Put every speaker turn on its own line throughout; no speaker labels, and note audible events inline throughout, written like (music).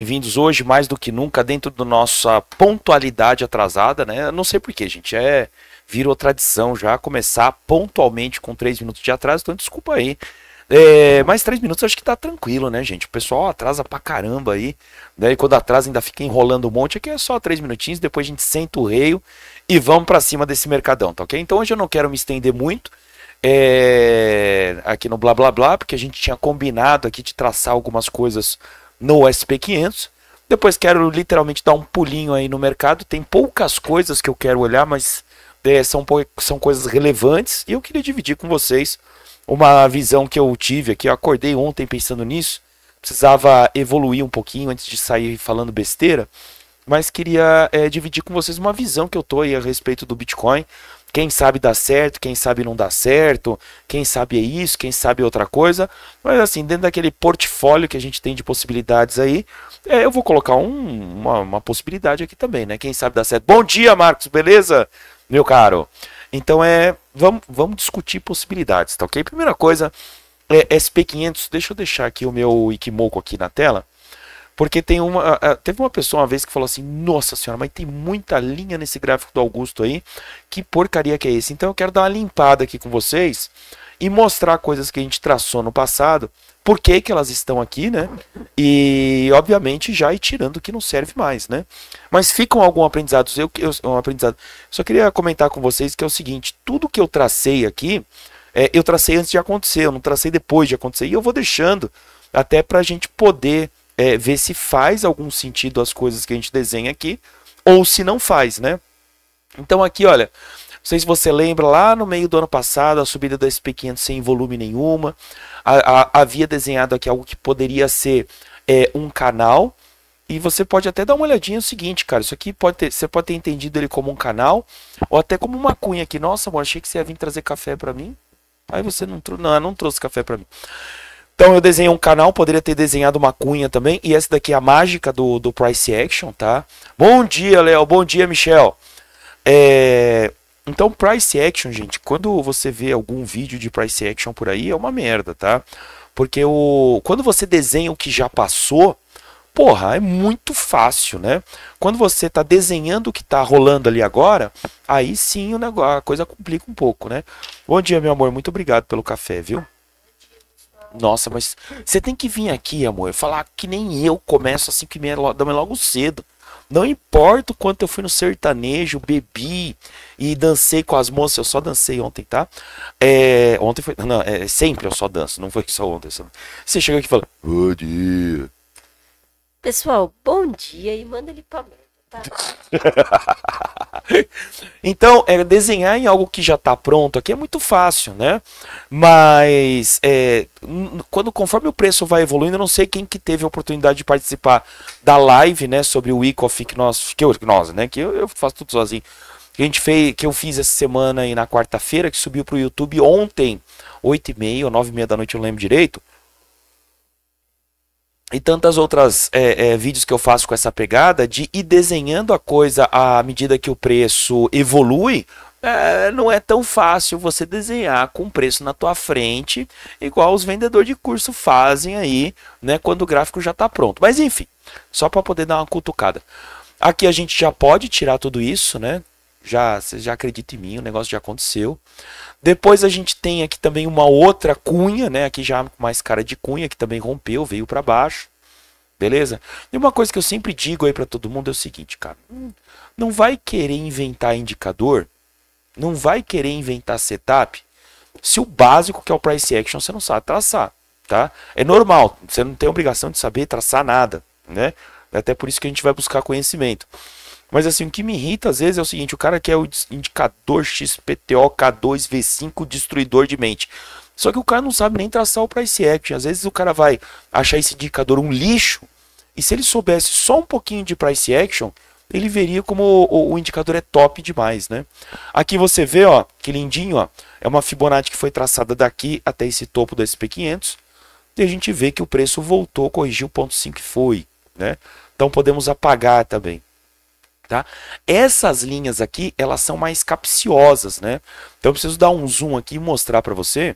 bem-vindos hoje mais do que nunca dentro da nossa pontualidade atrasada, né? não sei porquê, gente, é virou tradição já começar pontualmente com três minutos de atraso, então desculpa aí. É, mais três minutos acho que tá tranquilo, né, gente? O pessoal atrasa pra caramba aí, né? E quando atrasa ainda fica enrolando um monte. Aqui é só três minutinhos, depois a gente senta o reio e vamos para cima desse mercadão, tá ok? Então hoje eu não quero me estender muito. É, aqui no blá blá blá, porque a gente tinha combinado aqui de traçar algumas coisas no SP500. Depois quero literalmente dar um pulinho aí no mercado. Tem poucas coisas que eu quero olhar, mas é, são, são coisas relevantes. E eu queria dividir com vocês uma visão que eu tive aqui. Eu acordei ontem pensando nisso. Precisava evoluir um pouquinho antes de sair falando besteira. Mas queria é, dividir com vocês uma visão que eu estou aí a respeito do Bitcoin. Quem sabe dá certo, quem sabe não dá certo, quem sabe é isso, quem sabe é outra coisa. Mas assim, dentro daquele portfólio que a gente tem de possibilidades aí, é, eu vou colocar um, uma, uma possibilidade aqui também, né? Quem sabe dá certo. Bom dia, Marcos, beleza? Meu caro. Então é, vamos, vamos discutir possibilidades, tá ok? Primeira coisa, é, SP500, deixa eu deixar aqui o meu Ikimoku aqui na tela. Porque tem uma. Teve uma pessoa uma vez que falou assim: Nossa senhora, mas tem muita linha nesse gráfico do Augusto aí. Que porcaria que é esse? Então eu quero dar uma limpada aqui com vocês e mostrar coisas que a gente traçou no passado. Por que, que elas estão aqui, né? E, obviamente, já ir tirando o que não serve mais, né? Mas ficam algum aprendizado. Eu, eu, um aprendizado. Só queria comentar com vocês que é o seguinte: tudo que eu tracei aqui, é, eu tracei antes de acontecer, eu não tracei depois de acontecer. E eu vou deixando até para a gente poder é, ver se faz algum sentido as coisas que a gente desenha aqui ou se não faz, né? Então aqui, olha, não sei se você lembra, lá no meio do ano passado, a subida do SP500 sem volume nenhuma, a, a, havia desenhado aqui algo que poderia ser é, um canal, e você pode até dar uma olhadinha no é seguinte, cara, isso aqui pode ter, você pode ter entendido ele como um canal, ou até como uma cunha aqui, nossa, amor, achei que você ia vir trazer café para mim, aí você não trouxe, não, não trouxe café para mim. Então eu desenhei um canal, poderia ter desenhado uma cunha também. E essa daqui é a mágica do, do Price Action, tá? Bom dia, Léo. Bom dia, Michel. É... Então, Price Action, gente, quando você vê algum vídeo de Price Action por aí, é uma merda, tá? Porque o... quando você desenha o que já passou, porra, é muito fácil, né? Quando você está desenhando o que está rolando ali agora, aí sim o negócio, a coisa complica um pouco, né? Bom dia, meu amor. Muito obrigado pelo café, viu? Nossa, mas você tem que vir aqui, amor. Falar que nem eu começo assim que me dá logo cedo. Não importa o quanto eu fui no sertanejo, bebi e dancei com as moças. Eu só dancei ontem, tá? É, ontem foi. Não, é, sempre eu só danço, não foi só ontem. Só... Você chega aqui e fala: Bom dia. Pessoal, bom dia e manda ele pra mim. Tá (laughs) então, é, desenhar em algo que já está pronto aqui é muito fácil, né? Mas é, quando conforme o preço vai evoluindo, eu não sei quem que teve a oportunidade de participar da live, né, sobre o Ecoff que nós, que eu, né, que eu, eu faço tudo sozinho. Que a gente fez, que eu fiz essa semana e na quarta-feira, que subiu para o YouTube ontem, 8 e meia ou 9 e meia da noite, eu não lembro direito e tantas outras é, é, vídeos que eu faço com essa pegada de ir desenhando a coisa à medida que o preço evolui. É, não é tão fácil você desenhar com o preço na tua frente, igual os vendedores de curso fazem aí, né, quando o gráfico já está pronto. Mas enfim, só para poder dar uma cutucada. Aqui a gente já pode tirar tudo isso, né? já você já acredita em mim, o negócio já aconteceu. Depois a gente tem aqui também uma outra cunha, né? Aqui já mais cara de cunha que também rompeu, veio para baixo. Beleza? E uma coisa que eu sempre digo aí para todo mundo é o seguinte, cara, hum, não vai querer inventar indicador, não vai querer inventar setup se o básico que é o price action você não sabe traçar, tá? É normal, você não tem obrigação de saber traçar nada, né? É até por isso que a gente vai buscar conhecimento. Mas assim, o que me irrita às vezes é o seguinte: o cara quer é o indicador XPTO K2V5 destruidor de mente. Só que o cara não sabe nem traçar o price action. Às vezes o cara vai achar esse indicador um lixo. E se ele soubesse só um pouquinho de price action, ele veria como o, o, indicador é top demais, né? Aqui você vê, ó, que lindinho, ó, é uma Fibonacci que foi traçada daqui até esse topo do SP500, e a gente vê que o preço voltou, corrigiu o ponto 5 e foi, né? Então podemos apagar também. Tá? Essas linhas aqui, elas são mais capciosas, né? Então eu preciso dar um zoom aqui e mostrar para você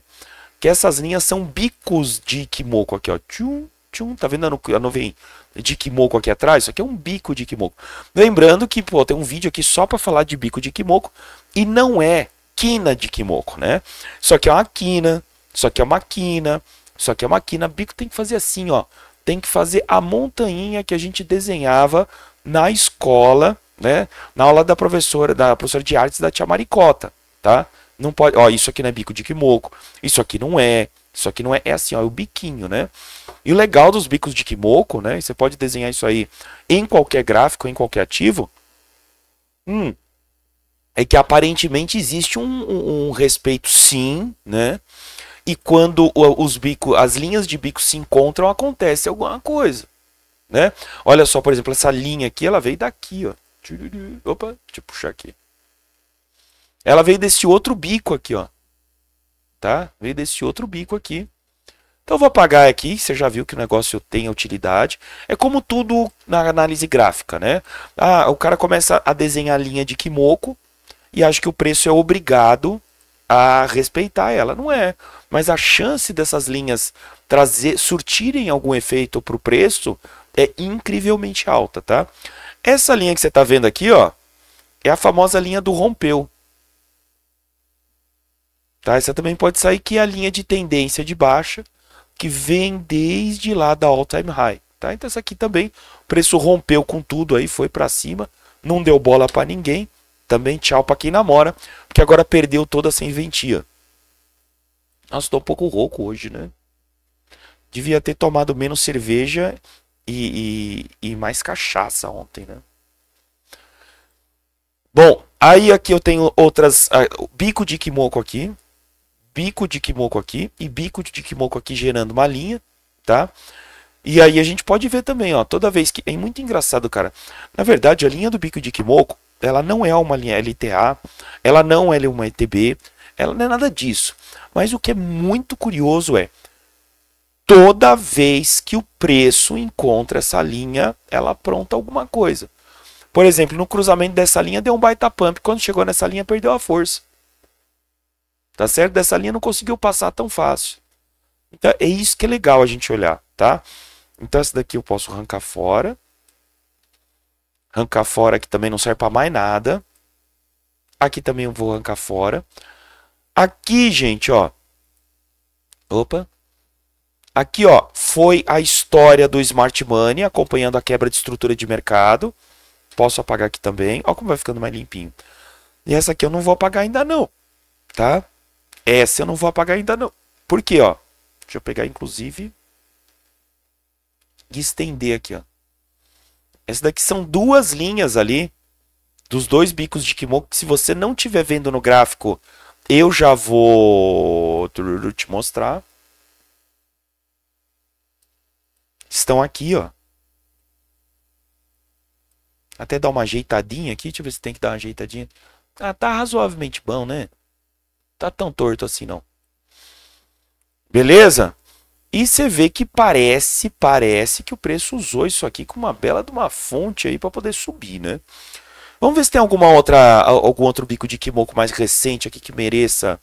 que essas linhas são bicos de quimoco aqui, ó. Tchum, tchum, tá vendo a nuvem de quimoco aqui atrás? Isso aqui é um bico de quimoco. Lembrando que, pô, tem um vídeo aqui só para falar de bico de quimoco e não é quina de quimoco, né? Isso aqui é uma quina, isso aqui é uma quina, isso aqui é uma quina. Bico tem que fazer assim, ó. Tem que fazer a montanha que a gente desenhava na escola né? Na aula da professora, da professora de artes da tia Maricota, tá? Não pode, ó, isso aqui não é bico de quimoco, isso aqui não é, isso aqui não é, é assim, ó, é o biquinho, né? E o legal dos bicos de quimoco, né? Você pode desenhar isso aí em qualquer gráfico, em qualquer ativo. Hum, é que aparentemente existe um, um, um respeito, sim, né? E quando os bico as linhas de bico se encontram, acontece alguma coisa, né? Olha só, por exemplo, essa linha aqui, ela veio daqui, ó. Opa, deixa eu puxar aqui. Ela veio desse outro bico aqui, ó. Tá? Veio desse outro bico aqui. Então eu vou apagar aqui, você já viu que o negócio tem utilidade. É como tudo na análise gráfica, né? Ah, o cara começa a desenhar a linha de Kimoko e acha que o preço é obrigado a respeitar ela. Não é, mas a chance dessas linhas trazer, surtirem algum efeito para o preço é incrivelmente alta, tá? Essa linha que você está vendo aqui ó, é a famosa linha do rompeu. Tá? Essa também pode sair que é a linha de tendência de baixa, que vem desde lá da all time high. Tá? Então essa aqui também, o preço rompeu com tudo aí, foi para cima, não deu bola para ninguém. Também tchau para quem namora, porque agora perdeu toda essa inventia. Nossa, estou um pouco rouco hoje, né? Devia ter tomado menos cerveja e, e, e mais cachaça ontem, né? Bom, aí aqui eu tenho outras. Uh, bico de kimoco aqui. Bico de kimoco aqui. E bico de kimoco aqui gerando uma linha, tá? E aí a gente pode ver também, ó. Toda vez que. É muito engraçado, cara. Na verdade, a linha do bico de kimoco, ela não é uma linha LTA. Ela não é uma ETB. Ela não é nada disso. Mas o que é muito curioso é toda vez que o preço encontra essa linha, ela apronta alguma coisa. Por exemplo, no cruzamento dessa linha deu um baita pump, quando chegou nessa linha perdeu a força. Tá certo? Dessa linha não conseguiu passar tão fácil. Então é isso que é legal a gente olhar, tá? Então essa daqui eu posso arrancar fora. Arrancar fora aqui também não serve para mais nada. Aqui também eu vou arrancar fora. Aqui, gente, ó. Opa, Aqui, ó, foi a história do Smart Money acompanhando a quebra de estrutura de mercado. Posso apagar aqui também. Ó como vai ficando mais limpinho. E essa aqui eu não vou apagar ainda não, tá? Essa eu não vou apagar ainda não. Por quê, ó? Deixa eu pegar, inclusive, e estender aqui, ó. Essa daqui são duas linhas ali dos dois bicos de Kimono, que se você não estiver vendo no gráfico, eu já vou te mostrar. estão aqui, ó. Até dar uma ajeitadinha aqui, deixa eu ver se tem que dar uma ajeitadinha. Ah, tá razoavelmente bom, né? Tá tão torto assim, não. Beleza? E você vê que parece, parece que o preço usou isso aqui com uma bela de uma fonte aí para poder subir, né? Vamos ver se tem alguma outra, algum outro bico de kimoku mais recente aqui que mereça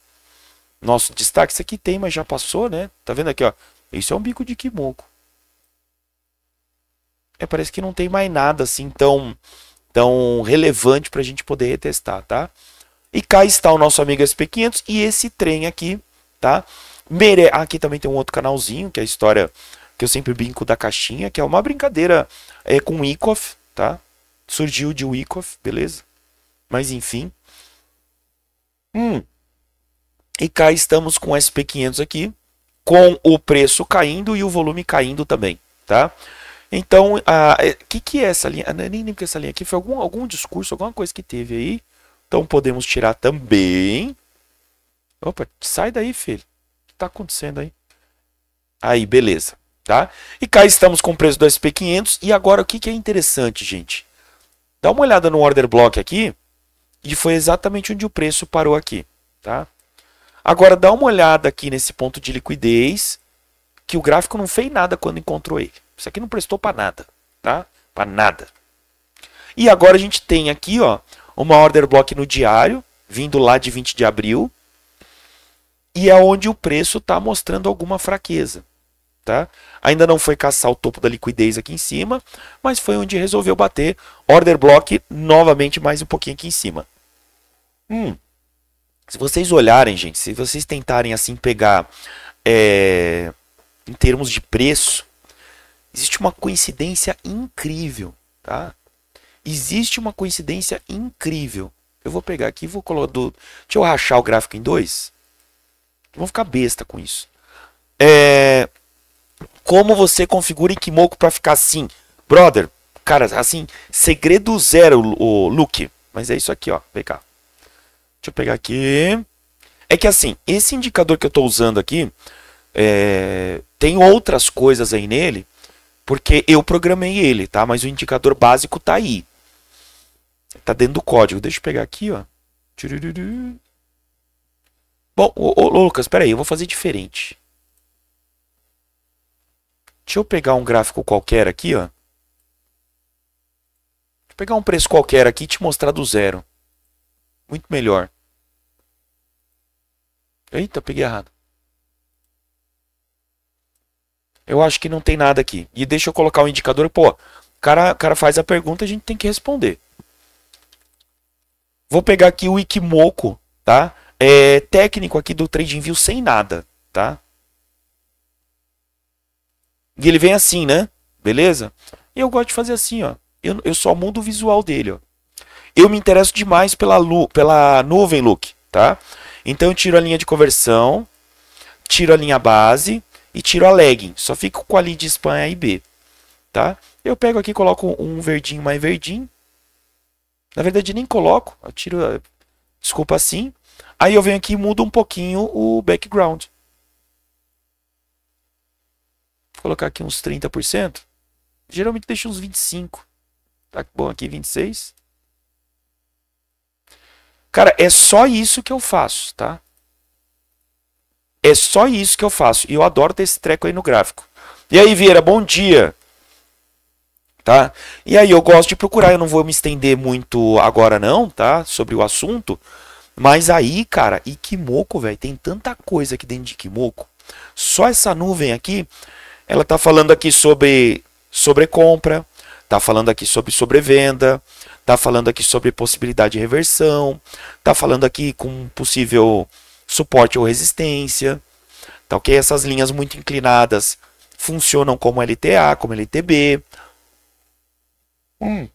nosso destaque. Isso aqui tem, mas já passou, né? Tá vendo aqui, ó? Isso é um bico de kimoku é, parece que não tem mais nada assim tão, tão relevante para a gente poder retestar, tá? E cá está o nosso amigo SP500 e esse trem aqui, tá? Mere... Ah, aqui também tem um outro canalzinho, que é a história que eu sempre brinco da caixinha, que é uma brincadeira é, com Icof tá? Surgiu de Wyckoff, beleza? Mas enfim. Hum. E cá estamos com o SP500 aqui, com o preço caindo e o volume caindo também, tá? Então, o é, que, que é essa linha? Eu ah, é nem lembro que é essa linha aqui foi algum, algum discurso, alguma coisa que teve aí. Então, podemos tirar também. Opa, sai daí, filho. O que está acontecendo aí? Aí, beleza. Tá? E cá estamos com o preço do SP500. E agora, o que, que é interessante, gente? Dá uma olhada no order block aqui. E foi exatamente onde o preço parou aqui. Tá? Agora, dá uma olhada aqui nesse ponto de liquidez. Que o gráfico não fez nada quando encontrou ele. Isso aqui não prestou para nada, tá? Para nada. E agora a gente tem aqui, ó, uma order block no diário, vindo lá de 20 de abril, e é onde o preço está mostrando alguma fraqueza. Tá? Ainda não foi caçar o topo da liquidez aqui em cima, mas foi onde resolveu bater order block novamente mais um pouquinho aqui em cima. Hum. Se vocês olharem, gente, se vocês tentarem assim pegar é, em termos de preço, Existe uma coincidência incrível, tá? Existe uma coincidência incrível. Eu vou pegar aqui e vou colocar. Do... Deixa eu rachar o gráfico em dois. Vou ficar besta com isso. É... Como você configura Ikimoku para ficar assim? Brother, cara, assim, segredo zero, o look. Mas é isso aqui, ó. Vem cá. Deixa eu pegar aqui. É que assim, esse indicador que eu estou usando aqui, é... tem outras coisas aí nele porque eu programei ele, tá? Mas o indicador básico tá aí. Tá dentro do código. Deixa eu pegar aqui, ó. Bom, ô, ô, Lucas, espera aí, eu vou fazer diferente. Deixa eu pegar um gráfico qualquer aqui, ó. Deixa eu pegar um preço qualquer aqui e te mostrar do zero. Muito melhor. Eita, peguei errado. eu acho que não tem nada aqui. E deixa eu colocar o um indicador. Pô, o cara, cara faz a pergunta, a gente tem que responder. Vou pegar aqui o Ikimoku, tá? É, técnico aqui do TradingView sem nada, tá? E ele vem assim, né? Beleza? E eu gosto de fazer assim, ó. Eu, eu só mudo o visual dele, ó. Eu me interesso demais pela, lu, pela nuvem, look, tá? Então eu tiro a linha de conversão, tiro a linha base, e tiro a legging. Só fico com a spam Espanha e B. Tá? Eu pego aqui coloco um verdinho mais verdinho. Na verdade, nem coloco. Eu tiro, eh, desculpa, assim. Aí eu venho aqui e mudo um pouquinho o background. Vou colocar aqui uns 30%. Geralmente deixa uns 25%. Tá bom aqui, 26%. Cara, é só isso que eu faço, tá? É só isso que eu faço. E eu adoro ter esse treco aí no gráfico. E aí, Vieira, bom dia. Tá? E aí, eu gosto de procurar. Eu não vou me estender muito agora, não, tá? Sobre o assunto. Mas aí, cara, e moco, velho, tem tanta coisa aqui dentro de moco. Só essa nuvem aqui, ela tá falando aqui sobre sobre compra, tá falando aqui sobre sobrevenda, tá falando aqui sobre possibilidade de reversão, tá falando aqui com possível suporte ou resistência. Tá ok? Essas linhas muito inclinadas funcionam como LTA, como LTB. Hum.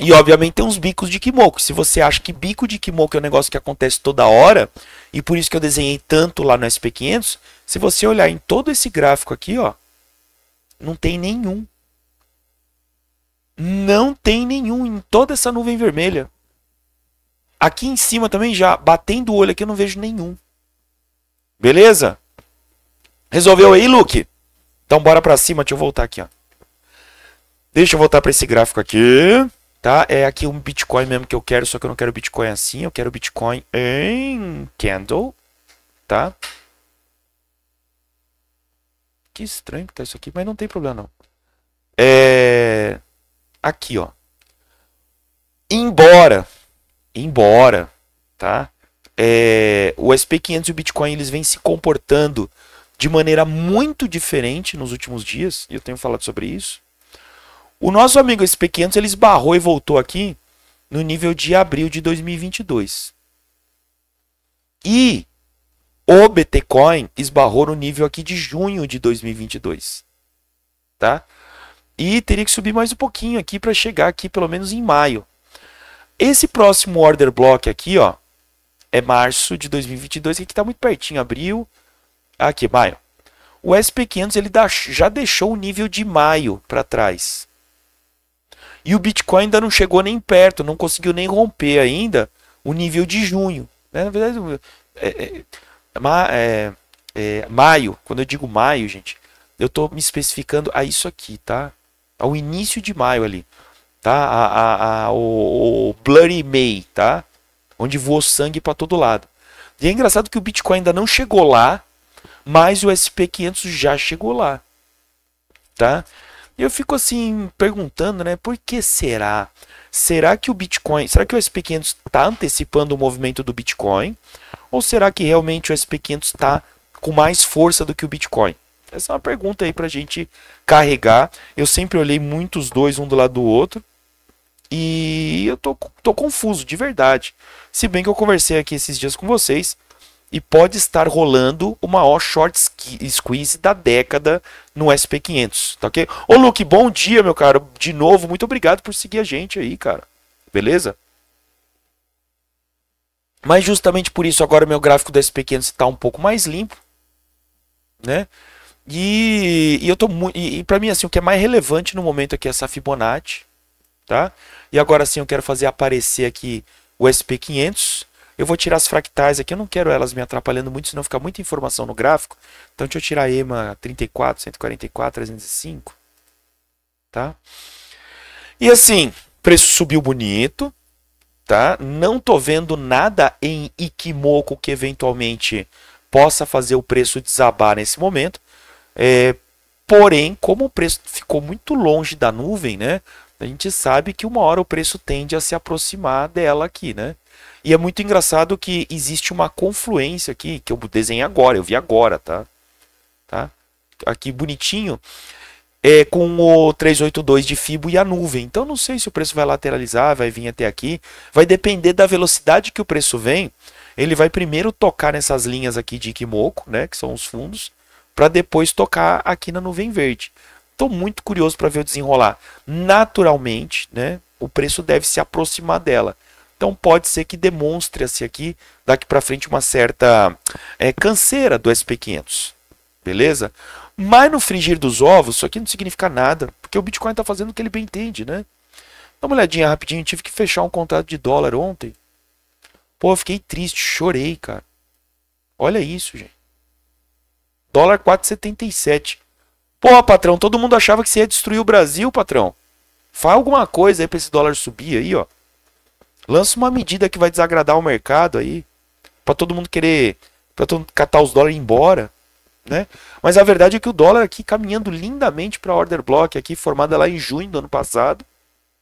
E obviamente tem uns bicos de Kimoku. Se você acha que bico de Kimoku é um negócio que acontece toda hora, e por isso que eu desenhei tanto lá no SP500, se você olhar em todo esse gráfico aqui, ó, não tem nenhum. Não tem nenhum em toda essa nuvem vermelha. Aqui em cima também já, batendo o olho aqui, eu não vejo nenhum. Beleza? Resolveu aí, Luke? Então bora pra cima, deixa eu voltar aqui, ó. Deixa eu voltar para esse gráfico aqui, tá? É aqui um Bitcoin mesmo que eu quero, só que eu não quero Bitcoin assim, eu quero Bitcoin em candle, tá? Que estranho que tá isso aqui, mas não tem problema não. É aqui, ó. Embora embora, tá? É, o SP500 e o Bitcoin eles vêm se comportando de maneira muito diferente nos últimos dias, e eu tenho falado sobre isso. O nosso amigo SP500 ele esbarrou e voltou aqui no nível de abril de 2022. E o Bitcoin esbarrou no nível aqui de junho de 2022. Tá? E teria que subir mais um pouquinho aqui para chegar aqui pelo menos em maio. Esse próximo order block aqui, ó, é março de 2022, que está muito pertinho, abril, aqui, maio. O SP500 ele dá, já deixou o nível de maio para trás. E o Bitcoin ainda não chegou nem perto, não conseguiu nem romper ainda o nível de junho. Né? Na verdade, é, é, é, é, maio, quando eu digo maio, gente, eu estou me especificando a isso aqui, tá? Ao início de maio ali tá? A, a, a o, o Bloody May, tá? Onde voou sangue para todo lado. E é engraçado que o Bitcoin ainda não chegou lá, mas o SP500 já chegou lá, tá? E eu fico assim perguntando, né? Por que será? Será que o Bitcoin, será que o SP500 está antecipando o movimento do Bitcoin? Ou será que realmente o SP500 está com mais força do que o Bitcoin? Essa é uma pergunta aí para a gente carregar. Eu sempre olhei muito os dois um do lado do outro. E eu tô, tô confuso, de verdade. Se bem que eu conversei aqui esses dias com vocês e pode estar rolando o maior short squeeze da década no SP500, tá ok? Ô Luke, bom dia, meu caro. De novo, muito obrigado por seguir a gente aí, cara. Beleza? Mas justamente por isso agora meu gráfico do SP500 está um pouco mais limpo, né? E, e eu tô muito, e, e para mim assim, o que é mais relevante no momento aqui é essa Fibonacci, Tá? E agora sim eu quero fazer aparecer aqui o SP500. Eu vou tirar as fractais aqui, eu não quero elas me atrapalhando muito, senão fica muita informação no gráfico. Então deixa eu tirar a EMA 34, 144, 305. Tá? E assim, preço subiu bonito, tá? Não tô vendo nada em Ikimoku que eventualmente possa fazer o preço desabar nesse momento. É, porém, como o preço ficou muito longe da nuvem, né? A gente sabe que uma hora o preço tende a se aproximar dela aqui, né? E é muito engraçado que existe uma confluência aqui, que eu desenhei agora, eu vi agora, tá? tá? Aqui bonitinho, é, com o 382 de FIBO e a nuvem. Então não sei se o preço vai lateralizar, vai vir até aqui. Vai depender da velocidade que o preço vem. Ele vai primeiro tocar nessas linhas aqui de Ikimoku, né? Que são os fundos, para depois tocar aqui na nuvem verde. Estou muito curioso para ver o desenrolar. Naturalmente, né, o preço deve se aproximar dela. Então pode ser que demonstre-se aqui, daqui para frente, uma certa é, canseira do SP500. Beleza? Mas no frigir dos ovos, isso aqui não significa nada, porque o Bitcoin está fazendo o que ele bem entende, né? Dá uma olhadinha rapidinho, tive que fechar um contrato de dólar ontem. Pô, fiquei triste, chorei, cara. Olha isso, gente. Dólar 4,77. Pô, patrão, todo mundo achava que você ia destruir o Brasil, patrão. Faz alguma coisa aí pra esse dólar subir aí, ó. Lança uma medida que vai desagradar o mercado aí. para todo mundo querer. Pra todo mundo catar os dólares e ir embora. Né? Mas a verdade é que o dólar aqui caminhando lindamente para order block aqui formada lá em junho do ano passado,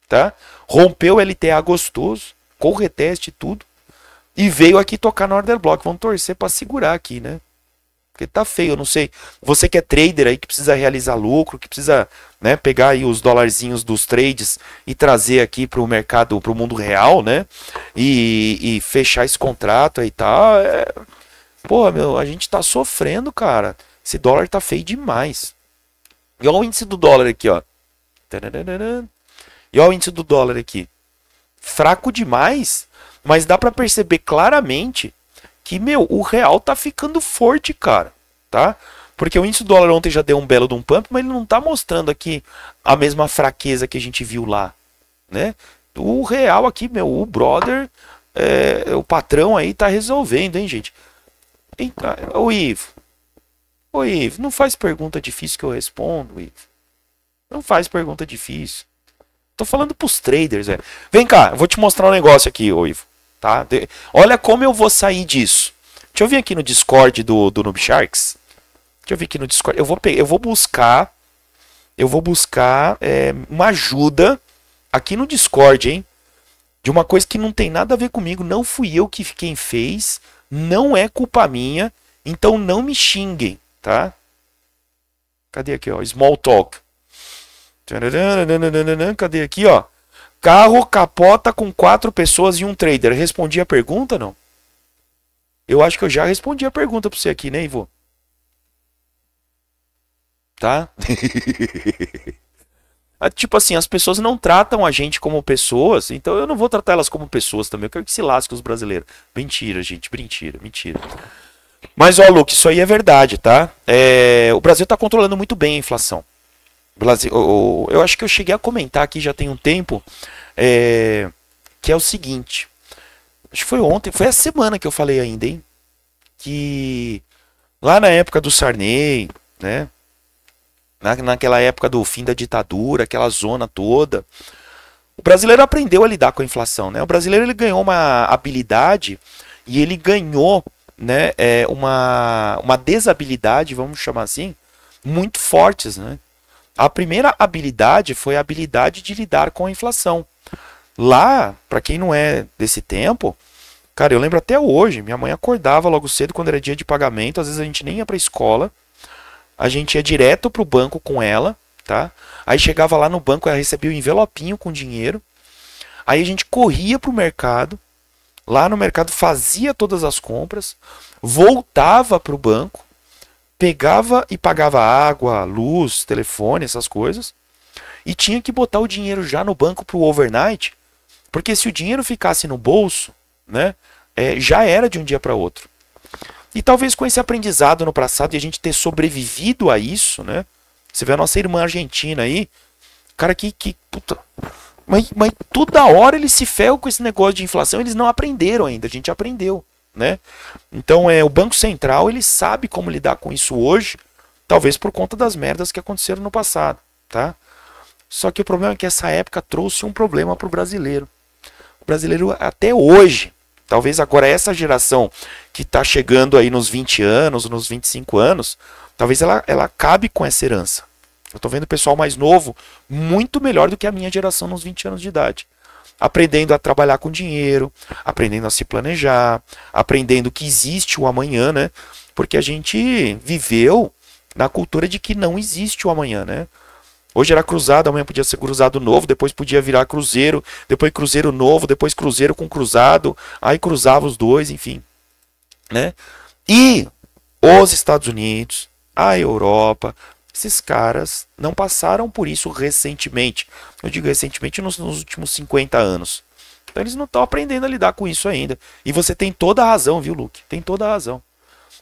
tá? Rompeu o LTA gostoso, com reteste e tudo, e veio aqui tocar no order block. Vamos torcer para segurar aqui, né? Porque tá feio, eu não sei. Você que é trader aí, que precisa realizar lucro, que precisa né, pegar aí os dolarzinhos dos trades e trazer aqui para o mercado, para o mundo real, né? E, e, fechar esse contrato aí tal. Tá, é... Porra, meu, a gente tá sofrendo, cara. Esse dólar tá feio demais. E olha o índice do dólar aqui, ó. E olha o índice do dólar aqui. Fraco demais, mas dá para perceber claramente que, meu, o real tá ficando forte, cara, tá? Porque o índice do dólar ontem já deu um belo de um pump, mas ele não tá mostrando aqui a mesma fraqueza que a gente viu lá, né? O real aqui, meu, o brother, é, o patrão aí tá resolvendo, hein, gente? Eita, o Ivo, ô Ivo, não faz pergunta difícil que eu respondo, Ivo. Não faz pergunta difícil. Tô falando pros traders, é. Vem cá, eu vou te mostrar um negócio aqui, ô Ivo. Tá? De... Olha como eu vou sair disso. Deixa eu vir aqui no Discord do, do Noob Sharks. Deixa eu vir aqui no Discord. Eu vou, pe... eu vou buscar. Eu vou buscar é, uma ajuda aqui no Discord, hein? De uma coisa que não tem nada a ver comigo. Não fui eu que quem fez. Não é culpa minha. Então não me xinguem, tá? Cadê aqui, ó? Small talk. Cadê aqui, ó? Carro capota com quatro pessoas e um trader. Respondi a pergunta, não? Eu acho que eu já respondi a pergunta para você aqui, né, Ivo? Tá? (laughs) Ah, tipo assim, as pessoas não tratam a gente como pessoas, então eu não vou tratar elas como pessoas também. Eu quero que se lasque os brasileiros. Mentira, gente, mentira, mentira. Mas, ó, Luke, isso aí é verdade, tá? É... o Brasil tá controlando muito bem a inflação eu acho que eu cheguei a comentar aqui já tem um tempo, é, que é o seguinte. Acho que foi ontem, foi a semana que eu falei ainda, hein? Que lá na época do Sarney, né? Na, naquela época do fim da ditadura, aquela zona toda, o brasileiro aprendeu a lidar com a inflação, né? O brasileiro ele ganhou uma habilidade e ele ganhou, né? É, uma, uma desabilidade, vamos chamar assim, muito fortes, né? A primeira habilidade foi a habilidade de lidar com a inflação. Lá, para quem não é desse tempo, cara, eu lembro até hoje, minha mãe acordava logo cedo quando era dia de pagamento, às vezes a gente nem ia para escola, a gente ia direto pro banco com ela, tá? Aí chegava lá no banco, ela recebia o um envelopinho com dinheiro. Aí a gente corria pro mercado, lá no mercado fazia todas as compras, voltava pro banco, pegava e pagava água, luz, telefone, essas coisas, e tinha que botar o dinheiro já no banco para o overnight, porque se o dinheiro ficasse no bolso, né, é, já era de um dia para outro. E talvez com esse aprendizado no passado e a gente ter sobrevivido a isso, né? Você vê a nossa irmã argentina aí, cara que, que puta, mas, mas toda hora eles se ferram com esse negócio de inflação, eles não aprenderam ainda, a gente aprendeu né? Então é o Banco Central ele sabe como lidar com isso hoje, talvez por conta das merdas que aconteceram no passado, tá? Só que o problema é que essa época trouxe um problema para o brasileiro. O brasileiro até hoje, talvez agora essa geração que está chegando aí nos 20 anos, nos 25 anos, talvez ela, ela acabe com essa herança. Eu estou vendo o pessoal mais novo muito melhor do que a minha geração nos 20 anos de idade aprendendo a trabalhar com dinheiro, aprendendo a se planejar, aprendendo que existe o amanhã, né? Porque a gente viveu na cultura de que não existe o amanhã, né? Hoje era cruzado, amanhã podia ser cruzado novo, depois podia virar cruzeiro, depois cruzeiro novo, depois cruzeiro com cruzado, aí cruzava os dois, enfim, né? E os Estados Unidos, a Europa, esses caras não passaram por isso recentemente. Eu digo recentemente nos, nos últimos 50 anos. Então eles não estão aprendendo a lidar com isso ainda. E você tem toda a razão, viu, Luke? Tem toda a razão.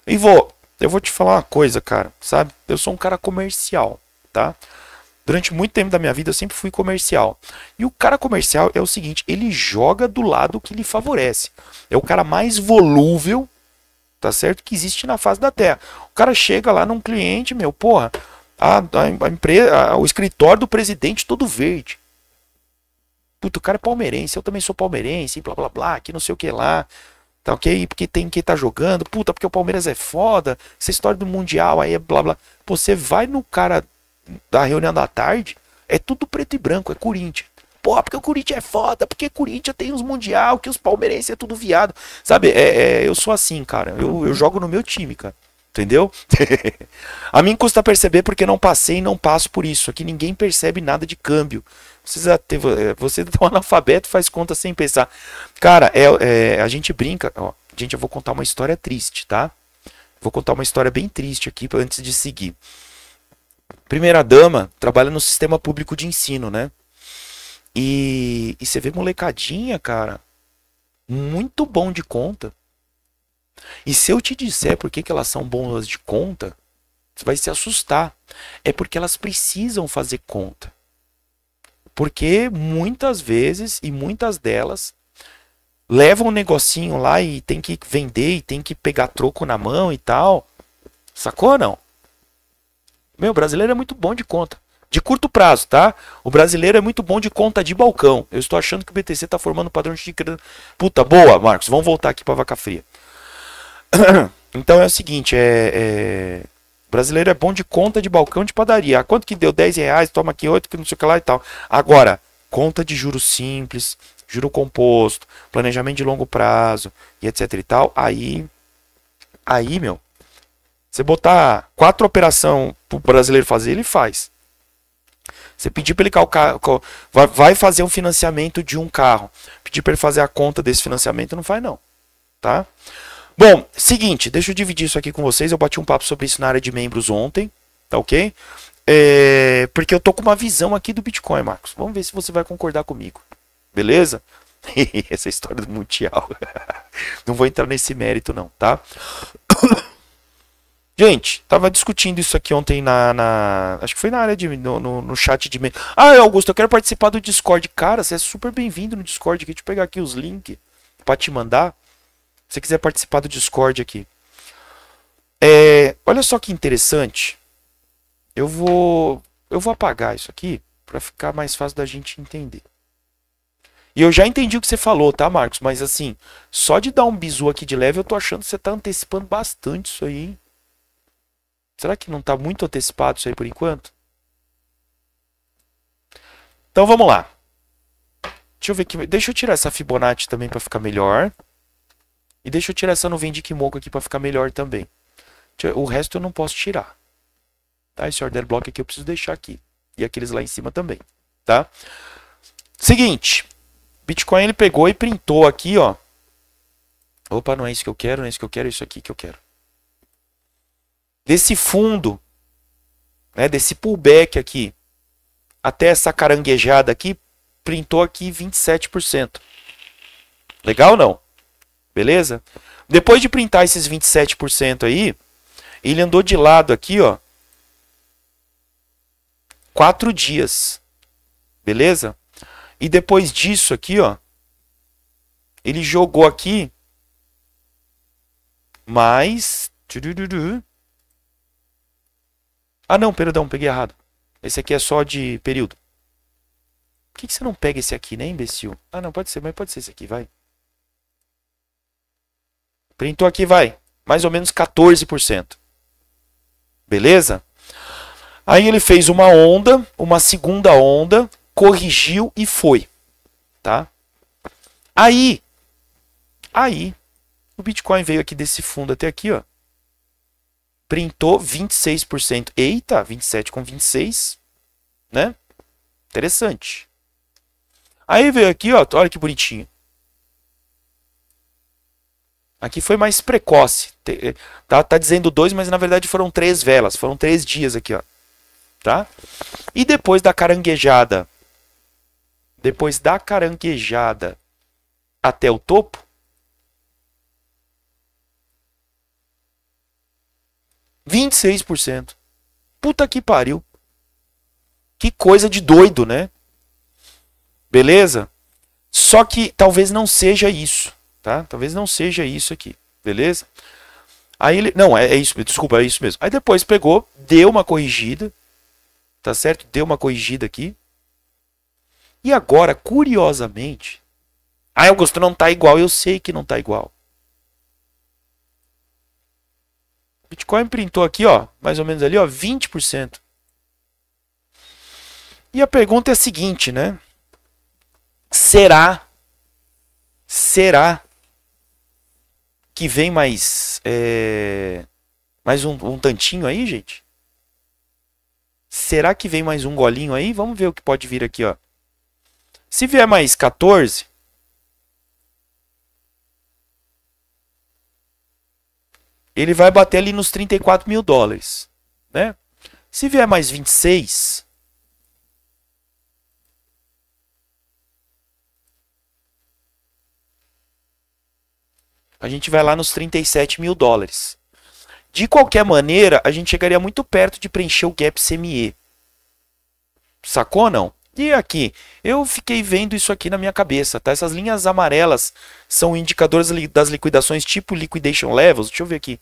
E vou, eu vou te falar uma coisa, cara, sabe? Eu sou um cara comercial, tá? Durante muito tempo da minha vida eu sempre fui comercial. E o cara comercial é o seguinte, ele joga do lado que lhe favorece. É o cara mais volúvel, tá certo? Que existe na face da Terra. O cara chega lá num cliente, meu, porra, a, a, empresa, o escritório do presidente todo verde. Puto o cara é palmeirense, eu também sou palmeirense, blá blá blá, que não sei o que lá. Tá ok? Porque tem quem tá jogando, puta, porque o Palmeiras é foda, essa história do Mundial aí é blá blá. Pô, você vai no cara da reunião da tarde, é tudo preto e branco, é Corinthians. Pô, porque o Corinthians é foda, porque Corinthians tem os Mundial, que os palmeirenses é tudo viado. Sabe, é, é eu sou assim, cara. Eu, eu jogo no meu time, cara. Entendeu? (laughs) a mim custa perceber porque não passei e não passo por isso. Aqui ninguém percebe nada de câmbio. Você é um (laughs) analfabeto faz conta sem pensar. Cara, é, é a gente brinca. Ó, gente, eu vou contar uma história triste, tá? Vou contar uma história bem triste aqui antes de seguir. Primeira dama trabalha no sistema público de ensino, né? E, e você vê molecadinha, cara, muito bom de conta. E se eu te disser por que, que elas são boas de conta, você vai se assustar. É porque elas precisam fazer conta. Porque muitas vezes, e muitas delas, levam um negocinho lá e tem que vender, e tem que pegar troco na mão e tal. Sacou não? Meu, brasileiro é muito bom de conta. De curto prazo, tá? O brasileiro é muito bom de conta de balcão. Eu estou achando que o BTC está formando padrão de... Puta, boa, Marcos. Vamos voltar aqui para vaca fria. (coughs) Então é o seguinte, é, é... O brasileiro é bom de conta de balcão de padaria. Ah, quanto que deu? 10 reais, toma aqui 8, que não sei o que lá e tal. Agora, conta de juros simples, juro composto, planejamento de longo prazo e etc e tal. Aí, aí, meu, você botar quatro operação o brasileiro fazer, ele faz. Você pedir para ele calcar, vai fazer um financiamento de um carro, pedir para ele fazer a conta desse financiamento, não faz não, tá? Bom, seguinte, deixa eu dividir isso aqui com vocês. Eu bati um papo sobre isso na área de membros ontem, tá ok? É, porque eu tô com uma visão aqui do Bitcoin, Marcos. Vamos ver se você vai concordar comigo, beleza? (laughs) Essa história do Mundial. (laughs) não vou entrar nesse mérito, não, tá? (coughs) Gente, tava discutindo isso aqui ontem na. na acho que foi na área de. No, no, no chat de. Ah, Augusto, eu quero participar do Discord. Cara, você é super bem-vindo no Discord aqui. Deixa eu pegar aqui os links pra te mandar. Se você quiser participar do Discord aqui. É, olha só que interessante. Eu vou, eu vou apagar isso aqui para ficar mais fácil da gente entender. E eu já entendi o que você falou, tá, Marcos? Mas assim, só de dar um bisu aqui de leve, eu tô achando que você tá antecipando bastante isso aí, hein? Será que não tá muito antecipado isso aí por enquanto? Então vamos lá. Deixa eu ver aqui. Deixa eu tirar essa Fibonacci também para ficar melhor. E deixa eu tirar essa nuvem de kimoko aqui para ficar melhor também. O resto eu não posso tirar. Tá? Esse order block aqui eu preciso deixar aqui. E aqueles lá em cima também. Tá? Seguinte. Bitcoin ele pegou e printou aqui, ó. Opa, não é isso que eu quero, não é isso que eu quero, é isso aqui que eu quero. Desse fundo, né, desse pullback aqui, até essa caranguejada aqui, printou aqui 27%. Legal não? Beleza? Depois de printar esses 27% aí, ele andou de lado aqui, ó. Quatro dias. Beleza? E depois disso aqui, ó. Ele jogou aqui mais... Ah, não, perdão, peguei errado. Esse aqui é só de período. Por que, que você não pega esse aqui, né, imbecil? Ah, não, pode ser, mas pode ser esse aqui, vai. Printou aqui, vai. Mais ou menos 14%. Beleza? Aí ele fez uma onda, uma segunda onda, corrigiu e foi, tá? Aí, aí, o Bitcoin veio aqui desse fundo até aqui, ó. Printou 26%. Eita, 27 com 26, né? Interessante. Aí veio aqui, ó, olha que bonitinho. Aqui foi mais precoce. Eh, tá, tá dizendo dois, mas na verdade foram três velas. Foram três dias aqui, ó. Tá? E depois da caranguejada. Depois da caranguejada até o topo. 26%. cento. Puta que pariu. Que coisa de doido, né? Beleza? Só que talvez não seja isso tá? Talvez não seja isso aqui, beleza? Aí ele, não, é, é isso, desculpa, é isso mesmo. Aí depois pegou, deu uma corrigida, tá certo? Deu uma corrigida aqui. E agora, curiosamente, eu ah, Augusto, não tá igual, eu sei que não tá igual. Bitcoin printou aqui, ó, mais ou menos ali, ó, 20%. E a pergunta é a seguinte, né? Será será que vem mais. É, mais um, um tantinho aí, gente? Será que vem mais um golinho aí? Vamos ver o que pode vir aqui, ó. Se vier mais 14. Ele vai bater ali nos 34 mil dólares, né? Se vier mais 26, a gente vai lá nos 37 mil dólares. De qualquer maneira, a gente chegaria muito perto de preencher o gap CME. Sacou não? E aqui, eu fiquei vendo isso aqui na minha cabeça, tá? Essas linhas amarelas são indicadores das liquidações tipo liquidation levels. Deixa eu ver aqui.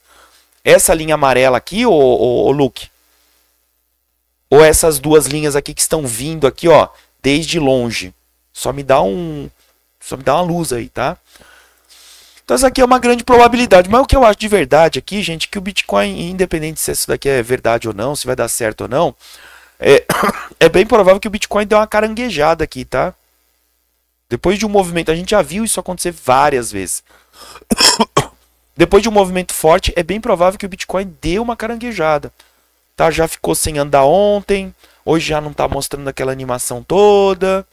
Essa linha amarela aqui, ô, ô, ô Luke, ou essas duas linhas aqui que estão vindo aqui, ó, desde longe. Só me dá um, só me dá uma luz aí, tá? Então essa aqui é uma grande probabilidade. Mas o que eu acho de verdade aqui, gente, é que o Bitcoin, independente se isso é, daqui é verdade ou não, se vai dar certo ou não, é, (coughs) é bem provável que o Bitcoin dê uma caranguejada aqui, tá? Depois de um movimento, a gente já viu isso acontecer várias vezes. (coughs) Depois de um movimento forte, é bem provável que o Bitcoin dê uma caranguejada. Tá, já ficou sem andar ontem, hoje já não está mostrando aquela animação toda,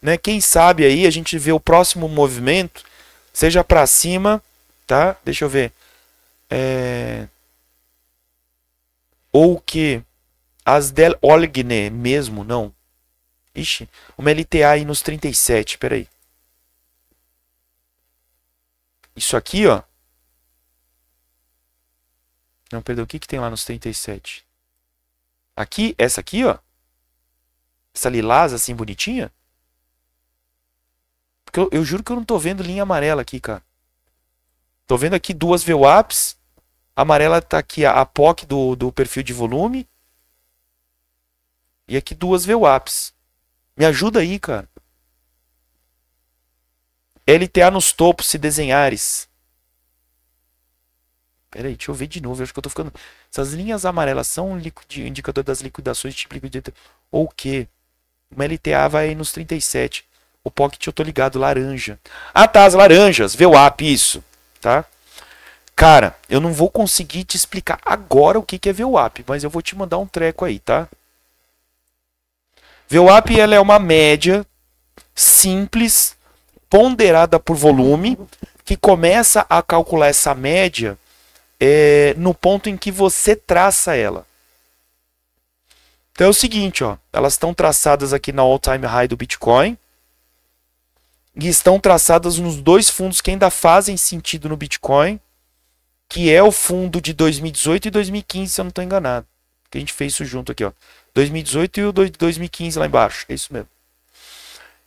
né? Quem sabe aí a gente vê o próximo movimento seja para cima, tá? Deixa eu ver. É... Ou que as del Olgne mesmo, não. Ixi, uma LTA aí nos 37, peraí. Isso aqui, ó. Não, perdão, o que, que tem lá nos 37? Aqui, essa aqui, ó. Essa lilás assim bonitinha. Porque eu, eu, juro que eu não tô vendo linha amarela aqui, cara. Tô vendo aqui duas VWAPs. A amarela tá aqui a, a POC do, do perfil de volume. E aqui duas VWAPs. Me ajuda aí, cara. LTA nos topos se desenhares. Pera aí, deixa eu ver de novo. Eu acho que eu tô ficando. Essas linhas amarelas são um indicador das liquidações de tipo de ou o quê? Uma LTA vai nos 37. O Pocket eu tô ligado, laranja. Ah, tá, as laranjas, VWAP, isso, tá? Cara, eu não vou conseguir te explicar agora o que, que é VWAP, mas eu vou te mandar um treco aí, tá? VWAP ela é uma média simples, ponderada por volume, que começa a calcular essa média é, no ponto em que você traça ela. Então é o seguinte, ó, elas estão traçadas aqui na all-time high do Bitcoin, e estão traçadas nos dois fundos que ainda fazem sentido no Bitcoin, que é o fundo de 2018 e 2015, se eu não estou enganado. Que a gente fez isso junto aqui, ó. 2018 e o 2015 lá embaixo. É isso mesmo.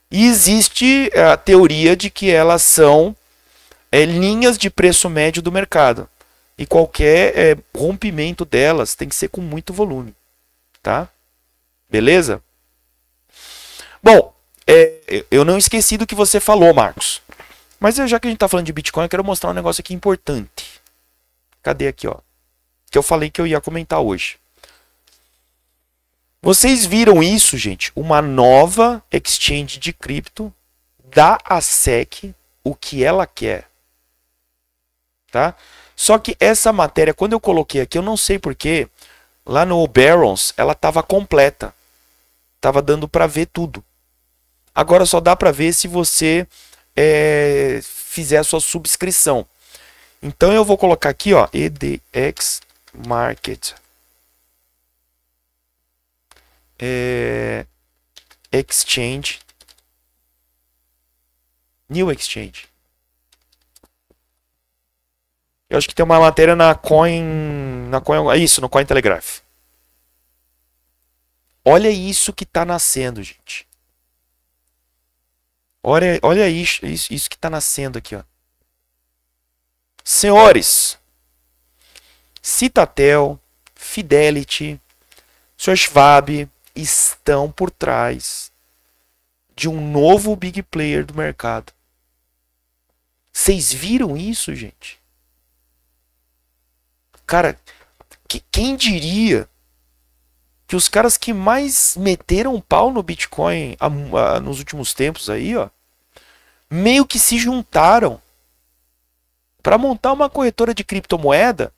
E existe a teoria de que elas são é, linhas de preço médio do mercado. E qualquer é, rompimento delas tem que ser com muito volume. Tá? Beleza? Bom, é, eu não esqueci do que você falou, Marcos. Mas eu, já que a gente está falando de Bitcoin, eu quero mostrar um negócio aqui importante. Cadê aqui, ó? Que eu falei que eu ia comentar hoje. Vocês viram isso, gente? Uma nova exchange de cripto dá a SEC o que ela quer. Tá? Só que essa matéria, quando eu coloquei aqui, eu não sei porquê, lá no Barons, ela estava completa. Tava dando para ver tudo. Agora só dá para ver se você é, fizer a sua subscrição. Então eu vou colocar aqui, ó, EDX Market é, Exchange New Exchange. Eu acho que tem uma matéria na Coin, na Coin, é isso, no Coin Telegraph. Olha isso que está nascendo, gente. Olha, olha isso, isso, isso que está nascendo aqui. Ó. Senhores, Citatel, Fidelity, Sr. Schwab estão por trás de um novo big player do mercado. Vocês viram isso, gente? Cara, que, quem diria que os caras que mais meteram pau no Bitcoin a, a, nos últimos tempos aí, ó, meio que se juntaram para montar uma corretora de criptomoeda,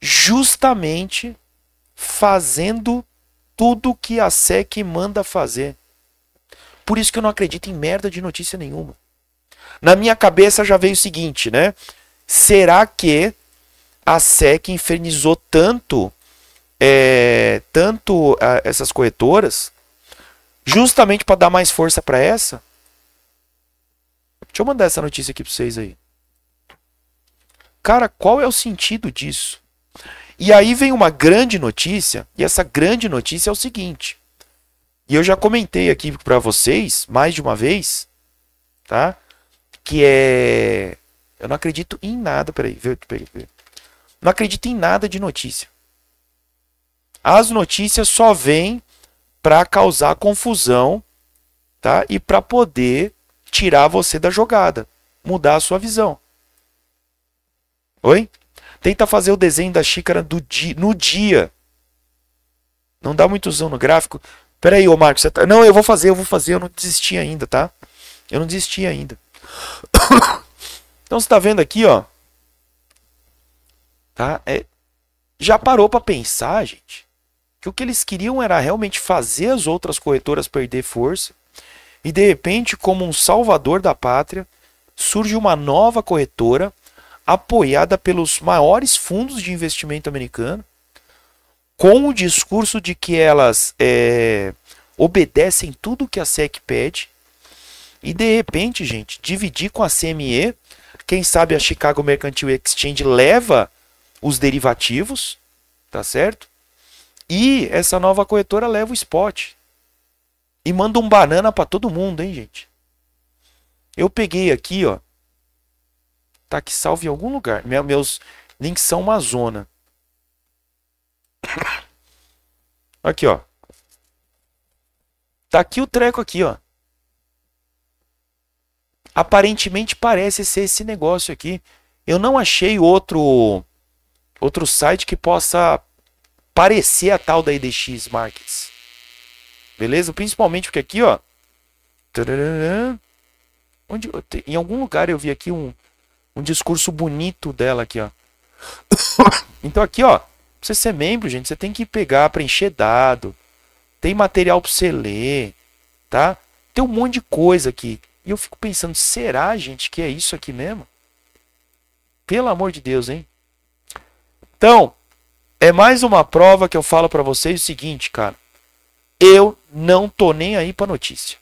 justamente fazendo tudo que a SEC manda fazer. Por isso que eu não acredito em merda de notícia nenhuma. Na minha cabeça já veio o seguinte, né? Será que a SEC infernizou tanto, é, tanto a, ah, essas corretoras, justamente para dar mais força para essa? Deixa eu mandar essa notícia aqui para vocês aí. Cara, qual é o sentido disso? E aí vem uma grande notícia, e essa grande notícia é o seguinte. E eu já comentei aqui para vocês mais de uma vez, tá? Que é eu não acredito em nada, peraí, vê, peraí, peraí. Não acredito em nada de notícia. As notícias só vêm para causar confusão, tá? E para poder tirar você da jogada, mudar a sua visão. Oi? Tenta fazer o desenho da xícara di no dia. Não dá muito zoom no gráfico. Pera aí, ô Marcos. Tá... Não, eu vou fazer, eu vou fazer. Eu não desisti ainda, tá? Eu não desisti ainda. (coughs) então você tá vendo aqui, ó. Tá? É... Já parou para pensar, gente? Que o que eles queriam era realmente fazer as outras corretoras perder força e de repente, como um salvador da pátria, surge uma nova corretora apoiada pelos maiores fundos de investimento americano, com o discurso de que elas é, obedecem tudo que a SEC pede. E de repente, gente, dividir com a CME, quem sabe a Chicago Mercantile Exchange leva os derivativos, tá certo? E essa nova corretora leva o spot. E manda um banana para todo mundo, hein, gente? Eu peguei aqui, ó. Tá aqui salvo em algum lugar. Meus links são uma zona. Aqui, ó. Tá aqui o treco aqui, ó. Aparentemente parece ser esse negócio aqui. Eu não achei outro outro site que possa parecer a tal da IDX Markets. Beleza? Principalmente porque aqui, ó. onde, em algum lugar eu vi aqui um, um discurso bonito dela aqui, ó. (coughs) Então aqui, ó. Pra você ser membro, gente, você tem que pegar, preencher dado. Tem material pra você ler. Tá? Tem um monte de coisa aqui. E eu fico pensando, será, gente, que é isso aqui mesmo? Pelo amor de Deus, hein? Então, é mais uma prova que eu falo para vocês o seguinte, cara. Eu não tô nem aí para notícia.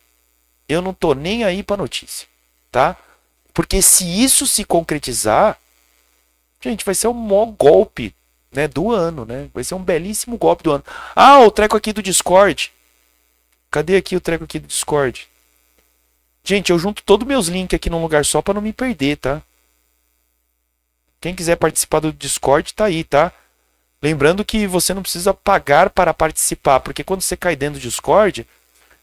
Eu não tô nem aí para notícia, tá? Porque se isso se concretizar, gente, vai ser um maior golpe, né, do ano, né? Vai ser um belíssimo golpe do ano. Ah, o treco aqui do Discord. Cadê aqui o treco aqui do Discord? Gente, eu junto todos meus links aqui num lugar só para não me perder, tá? Quem quiser participar do Discord, tá aí, tá? Lembrando que você não precisa pagar para participar, porque quando você cai dentro do Discord,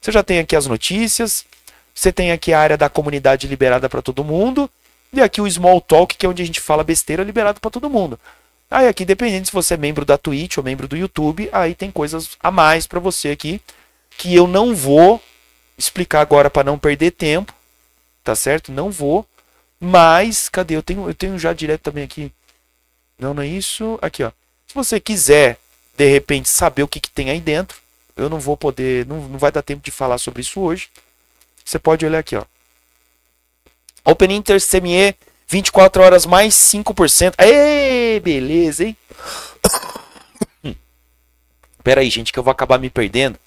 você já tem aqui as notícias, você tem aqui a área da comunidade liberada para todo mundo, e aqui o Small Talk, que é onde a gente fala besteira, liberado para todo mundo. Aí aqui, dependendo se você é membro da Twitch ou membro do YouTube, aí tem coisas a mais para você aqui, que eu não vou explicar agora para não perder tempo, tá certo? Não vou. Mas, cadê? Eu tenho, eu tenho já direto também aqui. Não, não é isso. Aqui, ó você quiser, de repente, saber o que, que tem aí dentro, eu não vou poder, não, não vai dar tempo de falar sobre isso hoje. Você pode olhar aqui, ó. Open Inter CME, 24 horas mais 5%. ei beleza, hein? (coughs) Pera aí, gente, que eu vou acabar me perdendo.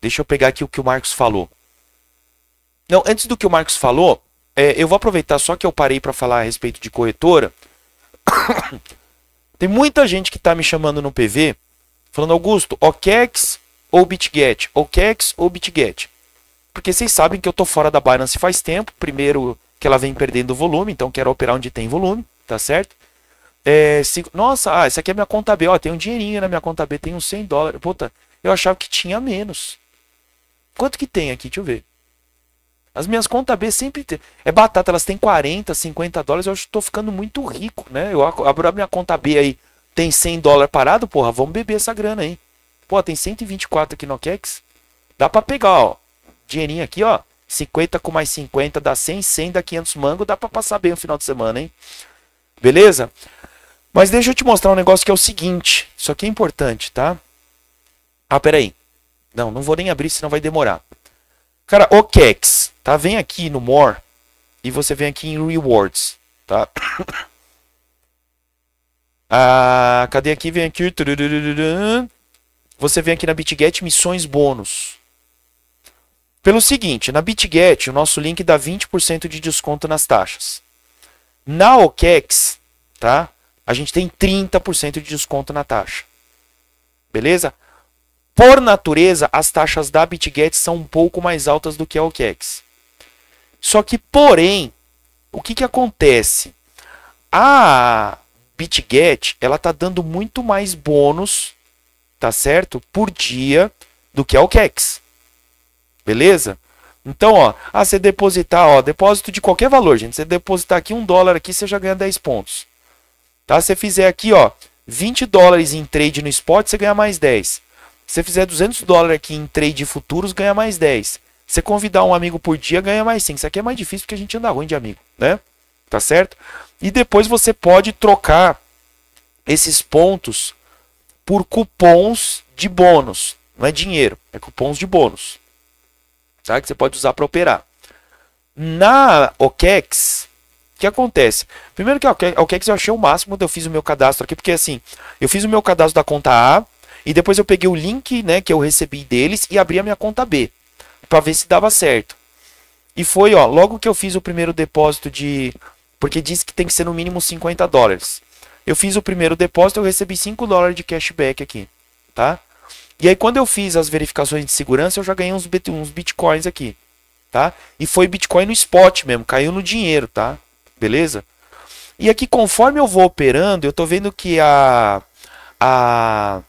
Deixa eu pegar aqui o que o Marcos falou. Não, antes do que o Marcos falou, é, eu vou aproveitar só que eu parei para falar a respeito de corretora. (coughs) Tem muita gente que está me chamando no PV, falando, Augusto, OKEX ou BitGet? OKEX ou BitGet? Porque vocês sabem que eu tô fora da Binance faz tempo. Primeiro que ela vem perdendo volume, então quero operar onde tem volume, tá certo? É, Nossa, ah, essa aqui é minha conta B. Ó, tem um dinheirinho na minha conta B, tem uns 100 dólares. Puta, eu achava que tinha menos. Quanto que tem aqui? Deixa eu ver. As minhas contas B sempre tem, é batata, elas têm 40, 50 dólares, eu acho que tô ficando muito rico, né? Eu abro a minha conta B aí, tem 100 dólares parado, porra, vamos beber essa grana aí. Pô, tem 124 aqui no Kex. Dá para pegar, ó. Dinheirinho aqui, ó. 50 com mais 50 dá 100, 100 dá 500 mango, dá para passar bem o final de semana, hein? Beleza? Mas deixa eu te mostrar um negócio que é o seguinte, isso aqui é importante, tá? Ah, peraí. Não, não vou nem abrir, senão vai demorar. Cara, OKEx, tá? Vem aqui no More e você vem aqui em Rewards, tá? (coughs) ah, cadê aqui? Vem aqui. Você vem aqui na BitGet Missões Bônus. Pelo seguinte, na BitGet o nosso link dá 20% de desconto nas taxas. Na OKEx, tá? A gente tem 30% de desconto na taxa. Beleza? Por natureza, as taxas da BitGet são um pouco mais altas do que a OKEx. Só que, porém, o que, que acontece? A BitGet, ela tá dando muito mais bônus, tá certo? Por dia do que a OKEx. Beleza? Então, ó, ah, você depositar, ó, depósito de qualquer valor, gente. Você depositar aqui um dólar aqui, você já ganha 10 pontos. Tá? Você fizer aqui, ó, 20 dólares em trade no spot, você ganha mais 10 você fizer 200 dólares aqui em trade futuros, ganha mais 10. Você convidar um amigo por dia, ganha mais 5. Isso aqui é mais difícil porque a gente anda ruim de amigo, né? Tá certo? E depois você pode trocar esses pontos por cupons de bônus. Não é dinheiro, é cupons de bônus. Tá? Que você pode usar para operar. Na OKEX, o que acontece? Primeiro que a OKEX eu achei o máximo quando eu fiz o meu cadastro aqui, porque assim, eu fiz o meu cadastro da conta A, e depois eu peguei o link, né, que eu recebi deles e abri a minha conta B para ver se dava certo. E foi, ó, logo que eu fiz o primeiro depósito de, porque diz que tem que ser no mínimo 50 dólares. Eu fiz o primeiro depósito, eu recebi 5 dólares de cashback aqui, tá? E aí quando eu fiz as verificações de segurança, eu já ganhei uns, bit uns bitcoins aqui, tá? E foi bitcoin no spot mesmo, caiu no dinheiro, tá? Beleza? E aqui conforme eu vou operando, eu tô vendo que a a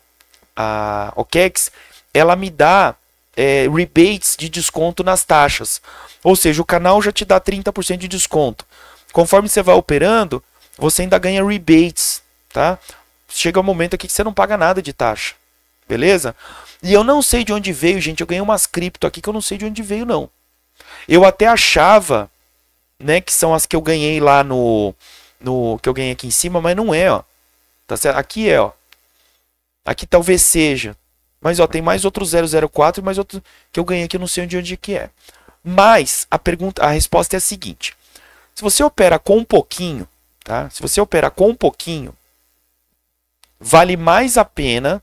a OKEx, ela me dá é, rebates de desconto nas taxas. Ou seja, o canal já te dá 30% de desconto. Conforme você vai operando, você ainda ganha rebates, tá? Chega um momento aqui que você não paga nada de taxa, beleza? E eu não sei de onde veio, gente. Eu ganhei umas cripto aqui que eu não sei de onde veio, não. Eu até achava, né, que são as que eu ganhei lá no, no que eu ganhei aqui em cima, mas não é, ó. Tá certo? Aqui é, ó. Aqui talvez seja. Mas ó, tem mais outro 004 e mais outro que eu ganhei aqui eu não sei onde, onde que é. Mas a pergunta, a resposta é a seguinte: se você opera com um pouquinho, tá? Se você opera com um pouquinho, vale mais a pena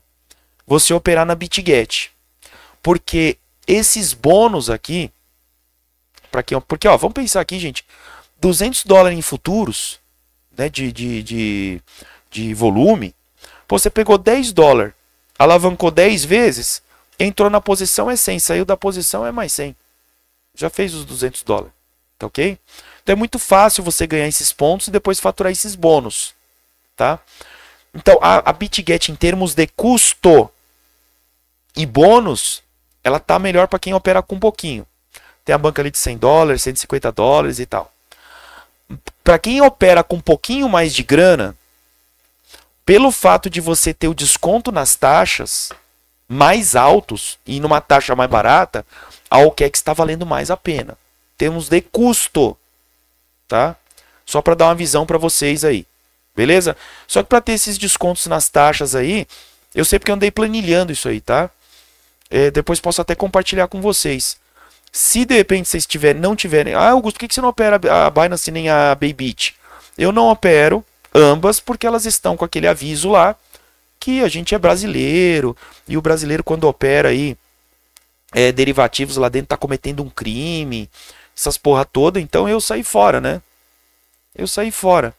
você operar na BitGet. Porque esses bônus aqui para quem, porque ó, vamos pensar aqui, gente, 200 dólares em futuros, né, de, de, de, de volume, Pô, você pegou 10 dólares, alavancou 10 vezes, entrou na posição é 100, saiu da posição é mais 100. Já fez os 200 dólares, tá ok? Então é muito fácil você ganhar esses pontos e depois faturar esses bônus, tá? Então a, a BitGet em termos de custo e bônus, ela tá melhor para quem opera com um pouquinho. Tem a banca ali de 100 dólares, 150 dólares e tal. Para quem opera com um pouquinho mais de grana, pelo fato de você ter o desconto nas taxas mais altos e numa taxa mais barata, ao que é que está valendo mais a pena. Temos de custo, tá? Só para dar uma visão para vocês aí. Beleza? Só que para ter esses descontos nas taxas aí, eu sei porque eu andei planilhando isso aí, tá? É, depois posso até compartilhar com vocês. Se de repente vocês tiverem, não tiverem, ah, Augusto, por que você não opera a Binance nem a Baybit? Eu não opero, Ambas porque elas estão com aquele aviso lá que a gente é brasileiro e o brasileiro quando opera aí é, derivativos lá dentro tá cometendo um crime, essas porra toda, então eu saí fora, né? Eu saí fora.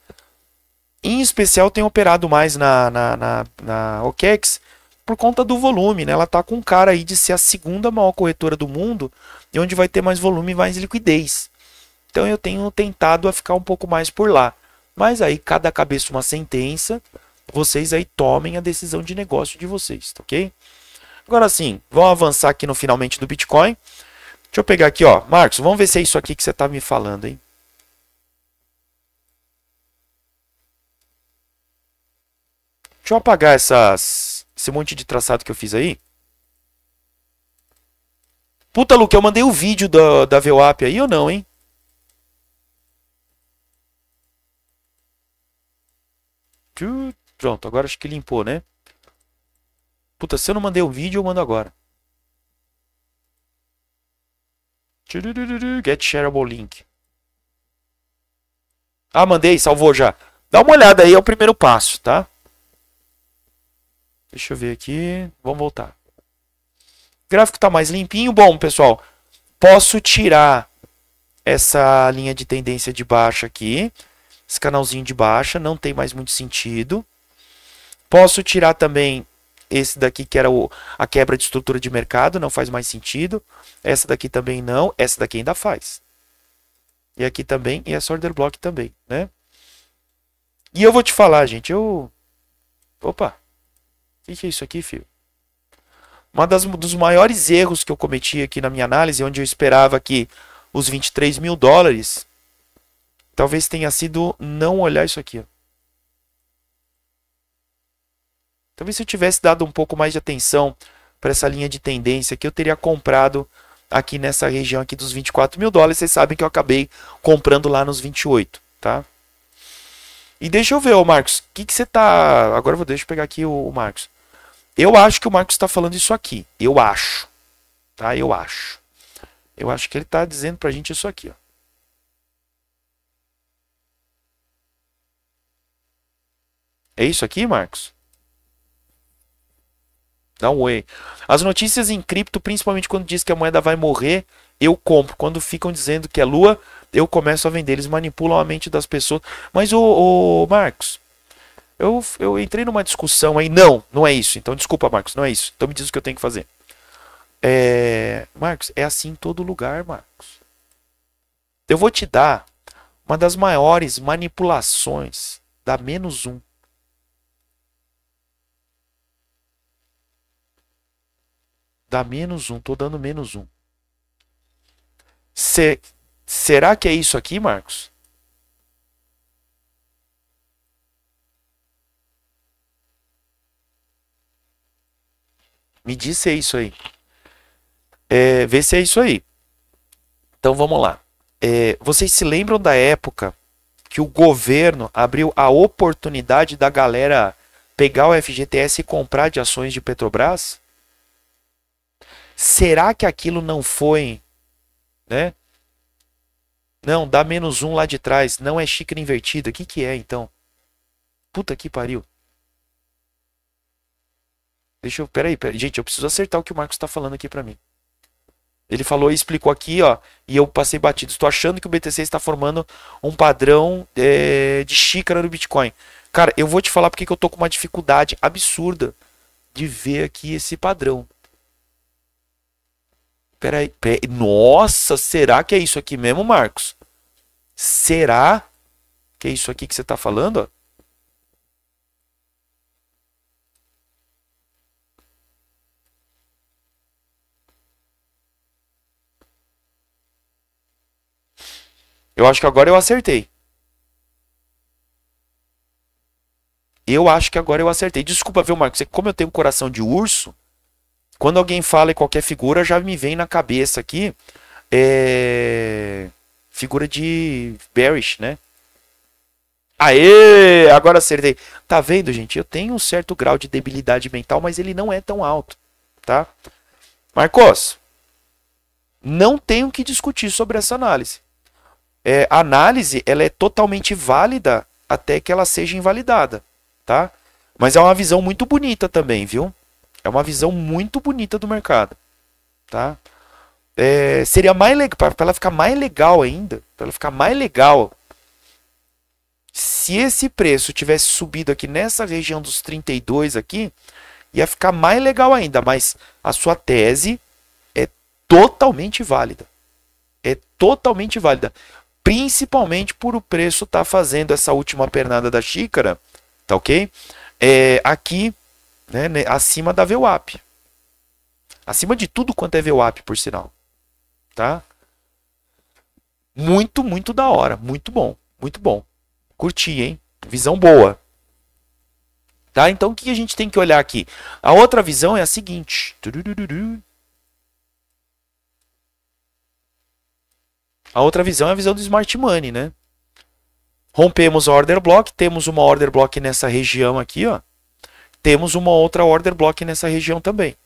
Em especial tem operado mais na, na, na, na OKEX por conta do volume, né? Ela tá com cara aí de ser a segunda maior corretora do mundo e onde vai ter mais volume e mais liquidez. Então eu tenho tentado a ficar um pouco mais por lá. Mas aí cada cabeça uma sentença, vocês aí tomem a decisão de negócio de vocês, tá ok? Agora sim, vamos avançar aqui no finalmente do Bitcoin. Deixa eu pegar aqui, ó. Marcos, vamos ver se é isso aqui que você tá me falando, hein? Deixa eu apagar essas, esse monte de traçado que eu fiz aí. Puta, Luke, eu mandei o vídeo da, da VWAP aí ou não, hein? Pronto, agora acho que limpou, né? Puta, se eu não mandei o um vídeo, eu mando agora. Get shareable link. Ah, mandei, salvou já. Dá uma olhada aí, é o primeiro passo, tá? Deixa eu ver aqui. Vamos voltar. O gráfico está mais limpinho. Bom, pessoal, posso tirar essa linha de tendência de baixo aqui. Esse canalzinho de baixa não tem mais muito sentido. Posso tirar também esse daqui que era o, a quebra de estrutura de mercado, não faz mais sentido. Essa daqui também não, essa daqui ainda faz. E aqui também, e essa é order block também, né? E eu vou te falar, gente, eu... Opa! O que, é isso aqui, filho? Um dos maiores erros que eu cometi aqui na minha análise, onde eu esperava que os 23 mil dólares talvez tenha sido não olhar isso aqui. Talvez se eu tivesse dado um pouco mais de atenção para essa linha de tendência que eu teria comprado aqui nessa região aqui dos 24 mil dólares. Vocês sabem que eu acabei comprando lá nos 28, tá? E deixa eu ver, ô Marcos, o que, que você tá... Agora vou deixa eu pegar aqui o, o Marcos. Eu acho que o Marcos está falando isso aqui. Eu acho. Tá? Eu acho. Eu acho que ele está dizendo para a gente isso aqui, ó. É isso aqui, Marcos? Dá um oi. As notícias em cripto, principalmente quando diz que a moeda vai morrer, eu compro. Quando ficam dizendo que é lua, eu começo a vender. Eles manipulam a mente das pessoas. Mas, o Marcos, eu, eu entrei numa discussão aí. Não, não é isso. Então, desculpa, Marcos, não é isso. Então, me diz o que eu tenho que fazer. É... Marcos, é assim em todo lugar, Marcos. Eu vou te dar uma das maiores manipulações da menos um dá menos um, Estou dando menos um. Se, será que é isso aqui, Marcos? Me diz se é isso aí. É, vê se é isso aí. Então vamos lá. É, vocês se lembram da época que o governo abriu a oportunidade da galera pegar o FGTS e comprar de ações de Petrobras? Será que aquilo não foi, né? Não, dá menos um lá de trás. Não é xícara invertida. O que, que é, então? Puta que pariu. Deixa eu... Peraí, peraí. Gente, eu preciso acertar o que o Marcos está falando aqui para mim. Ele falou e explicou aqui, ó. E eu passei batido. Estou achando que o BTC está formando um padrão é, de xícara no Bitcoin. Cara, eu vou te falar porque eu tô com uma dificuldade absurda de ver aqui esse padrão. Peraí, peraí. Nossa, será que é isso aqui mesmo, Marcos? Será que é isso aqui que você está falando? Eu acho que agora eu acertei. Eu acho que agora eu acertei. Desculpa, viu, Marcos? É como eu tenho um coração de urso, quando alguém fala em qualquer figura, já me vem na cabeça aqui é... figura de bearish, né? Aê! Agora acertei. Tá vendo, gente? Eu tenho um certo grau de debilidade mental, mas ele não é tão alto, tá? Marcos, não tenho que discutir sobre essa análise. É, a análise, ela é totalmente válida até que ela seja invalidada, tá? Mas é uma visão muito bonita também, viu? É uma visão muito bonita do mercado, tá? É, seria mais legal para ela ficar mais legal ainda, para ela ficar mais legal. Se esse preço tivesse subido aqui nessa região dos 32 aqui, ia ficar mais legal ainda, mas a sua tese é totalmente válida. É totalmente válida, principalmente por o preço estar tá fazendo essa última pernada da xícara, tá OK? É, aqui né, né, acima da VWAP. Acima de tudo quanto é VWAP, por sinal. Tá? Muito, muito da hora. Muito bom. Muito bom. Curti, hein? Visão boa. Tá? Então o que a gente tem que olhar aqui? A outra visão é a seguinte. A outra visão é a visão do smart money, né? Rompemos a order block, temos uma order block nessa região aqui, ó temos uma outra order block nessa região também.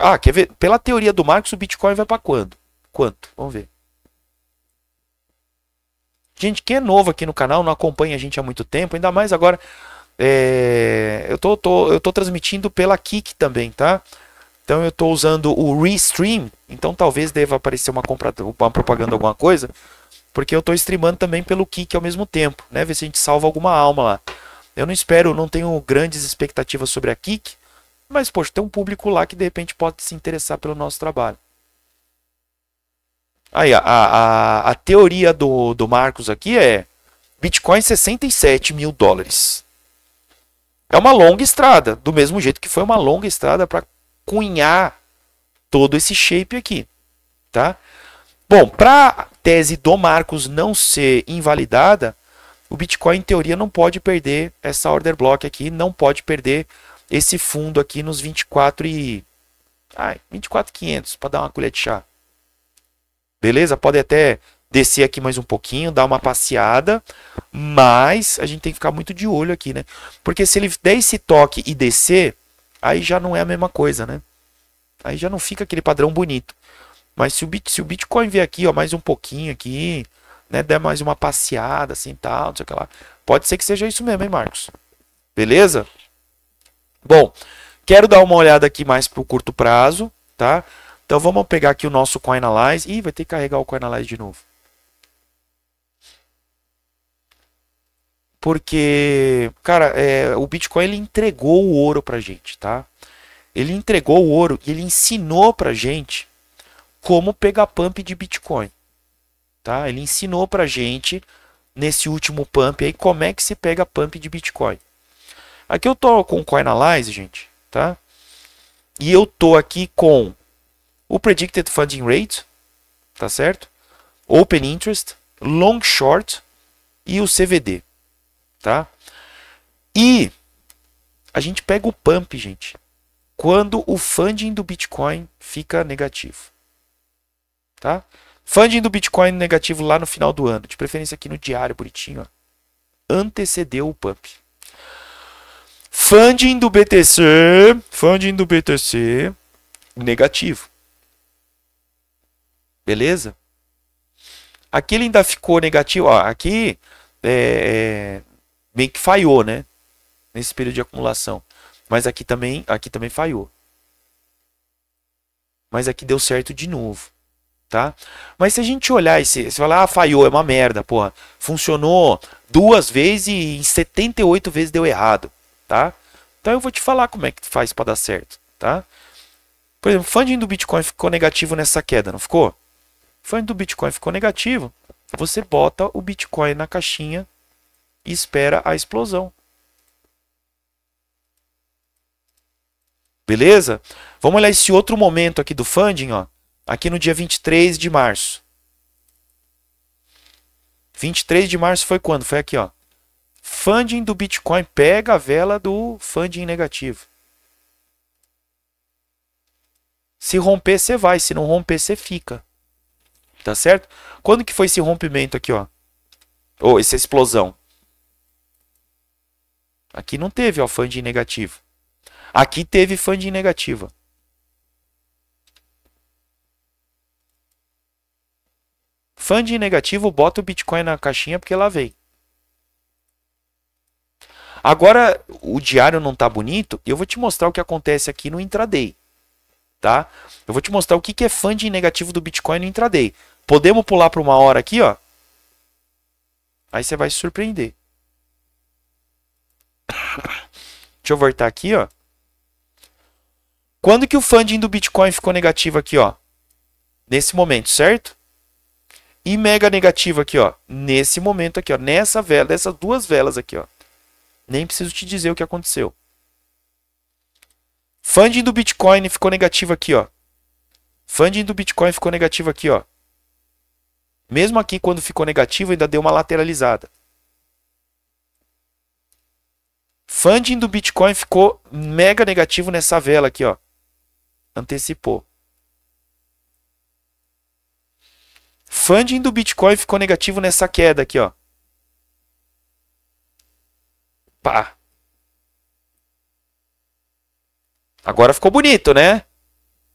Ah, quer ver? Pela teoria do Marx, o Bitcoin vai para quando? Quanto? Vamos ver. Gente, quem é novo aqui no canal, não acompanha a gente há muito tempo, ainda mais agora. É... eu, tô, tô, eu tô transmitindo pela Kik também, tá? Então eu estou usando o Restream, então talvez deva aparecer uma, compra, uma propaganda, alguma coisa, porque eu estou streamando também pelo Kik ao mesmo tempo, né? Ver se a gente salva alguma alma lá. Eu não espero, não tenho grandes expectativas sobre a Kik, mas poxa, tem um público lá que de repente pode se interessar pelo nosso trabalho. Aí, a, a, a teoria do, do Marcos aqui é Bitcoin 67 mil dólares. É uma longa estrada, do mesmo jeito que foi uma longa estrada para cunhar todo esse shape aqui, tá? Bom, para a tese do Marcos não ser invalidada, o Bitcoin, em teoria, não pode perder essa order block aqui, não pode perder esse fundo aqui nos 24 e... Ai, 24,500 para dar uma colher de chá. Beleza? Pode até descer aqui mais um pouquinho, dar uma passeada, mas a gente tem que ficar muito de olho aqui, né? Porque se ele der esse toque e descer, aí já não é a mesma coisa, né? Aí já não fica aquele padrão bonito. Mas se o, Bitcoin vier aqui, ó, mais um pouquinho aqui, né, der mais uma passeada, assim, tal, não sei o que lá. Pode ser que seja isso mesmo, hein, Marcos? Beleza? Bom, quero dar uma olhada aqui mais pro curto prazo, tá? Então vamos pegar aqui o nosso CoinAlyze. Ih, vai ter que carregar o CoinAlyze de novo. Porque, cara, é, o Bitcoin ele entregou o ouro pra gente, tá? Ele entregou o ouro e ele ensinou pra gente como pegar pump de Bitcoin. Tá? Ele ensinou para gente nesse último pump aí como é que se pega pump de Bitcoin. Aqui eu tô com o Coinalyze, gente, tá? E eu tô aqui com o Predicted Funding Rate, tá certo? Open Interest, Long Short e o CVD, tá? E a gente pega o pump, gente, quando o funding do Bitcoin fica negativo, tá? Funding do Bitcoin negativo lá no final do ano, de preferência aqui no diário, bonitinho. Ó. Antecedeu o pump. Funding do BTC, funding do BTC negativo. Beleza? Aqui ele ainda ficou negativo. Ó, aqui é, bem é, que falhou, né? Nesse período de acumulação. Mas aqui também, aqui também falhou. Mas aqui deu certo de novo tá? Mas se a gente olhar esse, você falar, ah, falhou, é uma merda, porra. Funcionou duas vezes e em 78 vezes deu errado, tá? Então eu vou te falar como é que faz para dar certo, tá? Por exemplo, o funding do Bitcoin ficou negativo nessa queda, não ficou? O funding do Bitcoin ficou negativo. Você bota o Bitcoin na caixinha e espera a explosão. Beleza? Vamos olhar esse outro momento aqui do funding, ó aqui no dia 23 de março. 23 de março foi quando? Foi aqui, ó. Funding do Bitcoin pega a vela do funding negativo. Se romper, você vai. Se não romper, você fica. Tá certo? Quando que foi esse rompimento aqui, ó? Ou oh, essa explosão? Aqui não teve, ó, funding negativo. Aqui teve funding negativa. Funding negativo, bota o Bitcoin na caixinha porque lá vem. Agora, o diário não está bonito, eu vou te mostrar o que acontece aqui no intraday. Tá? Eu vou te mostrar o que, que é funding negativo do Bitcoin no intraday. Podemos pular para uma hora aqui, ó. Aí você vai se surpreender. (coughs) Deixa eu voltar aqui, ó. Quando que o funding do Bitcoin ficou negativo aqui, ó? Nesse momento, certo? E mega negativo aqui, ó. Nesse momento aqui, ó. Nessa vela, dessas duas velas aqui, ó. Nem preciso te dizer o que aconteceu. Funding do Bitcoin ficou negativo aqui, ó. Funding do Bitcoin ficou negativo aqui, ó. Mesmo aqui, quando ficou negativo, ainda deu uma lateralizada. Funding do Bitcoin ficou mega negativo nessa vela aqui, ó. Antecipou. Funding do Bitcoin ficou negativo nessa queda aqui, ó. Pá. Agora ficou bonito, né?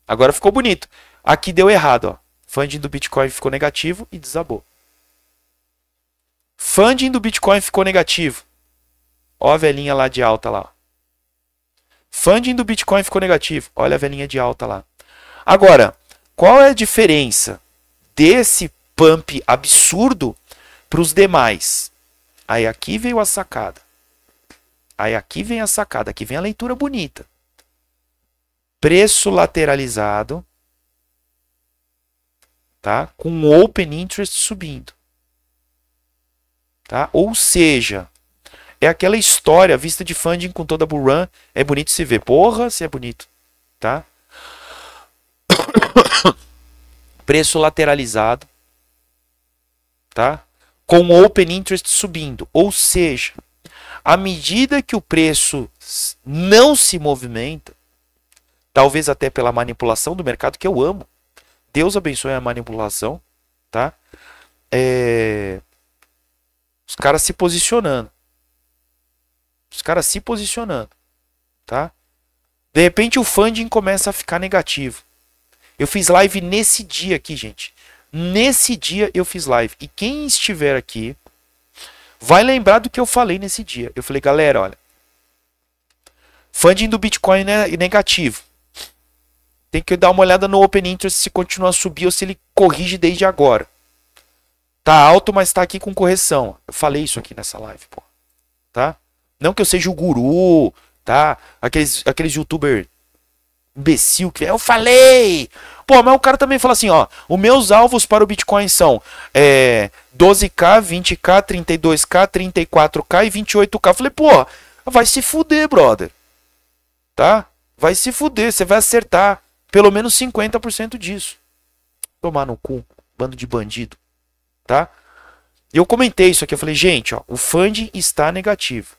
Agora ficou bonito. Aqui deu errado, ó. Funding do Bitcoin ficou negativo e desabou. Funding do Bitcoin ficou negativo. Ó a velhinha lá de alta lá. Funding do Bitcoin ficou negativo. Olha a velhinha de alta lá. Agora, qual é a diferença desse pump absurdo para os demais. Aí aqui veio a sacada. Aí aqui vem a sacada, aqui vem a leitura bonita. Preço lateralizado, tá? Com open interest subindo. Tá? Ou seja, é aquela história vista de funding com toda a run, é bonito se ver. Porra, se é bonito, tá? preço lateralizado, tá? com o open interest subindo. Ou seja, à medida que o preço não se movimenta, talvez até pela manipulação do mercado, que eu amo. Deus abençoe a manipulação, tá? É... Os caras se posicionando. Os caras se posicionando, tá? De repente o funding começa a ficar negativo. Eu fiz live nesse dia aqui, gente. Nesse dia eu fiz live. E quem estiver aqui vai lembrar do que eu falei nesse dia. Eu falei, galera, olha. Funding do Bitcoin né, é negativo. Tem que dar uma olhada no Open Interest se continua a subir ou se ele corrige desde agora. Tá alto, mas tá aqui com correção. Eu falei isso aqui nessa live, pô. Tá? Não que eu seja o guru, tá? Aqueles, aqueles YouTubers imbecil que é. eu falei. Pô, mas o cara também fala assim, ó, os meus alvos para o Bitcoin são é, 12k, 20k, 32k, 34k e 28k. Eu falei, pô, vai se fuder, brother. Tá? Vai se fuder, você vai acertar pelo menos 50% disso. Tomar no cu, bando de bandido. Tá? E eu comentei isso aqui, eu falei, gente, ó, o funding está negativo.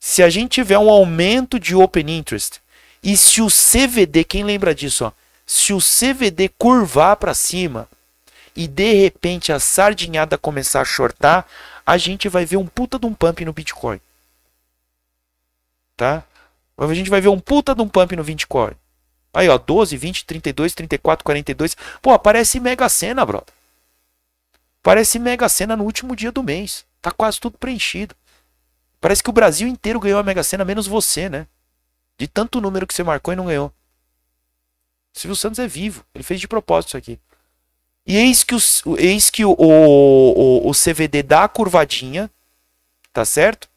Se a gente tiver um aumento de open interest e se o CVD, quem lembra disso? Ó, se o CVD curvar para cima e de repente a sardinhada começar a shortar, a gente vai ver um puta de um pump no Bitcoin. Tá? A gente vai ver um puta de um pump no Bitcoin. Aí, ó, 12, 20, 32, 34, 42. Pô, parece Mega cena, brother. Parece Mega cena no último dia do mês. Tá quase tudo preenchido. Parece que o Brasil inteiro ganhou a Mega cena menos você, né? De tanto número que você marcou e não ganhou. Silvio Santos é vivo. Ele fez de propósito isso aqui. E eis que, o, eis que o, o, o, CVD dá a curvadinha, tá certo?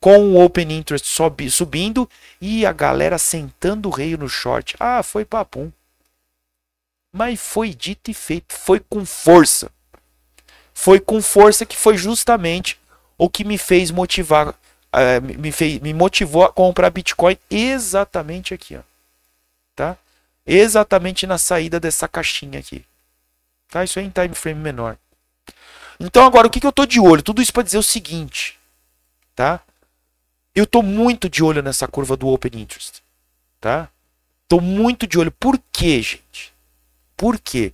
Com o Open Interest sobe, subindo e a galera sentando o rei no short. Ah, foi papum. Mas foi dito e feito. Foi com força. Foi com força que foi justamente o que me fez motivar uh, me, fez, me motivou a comprar Bitcoin exatamente aqui, ó. Tá? Exatamente na saída dessa caixinha aqui. Tá? Isso é em time frame menor. Então agora o que, que eu tô de olho? Tudo isso para dizer o seguinte, tá? Eu tô muito de olho nessa curva do open interest, tá? Tô muito de olho. Por quê, gente? Por quê?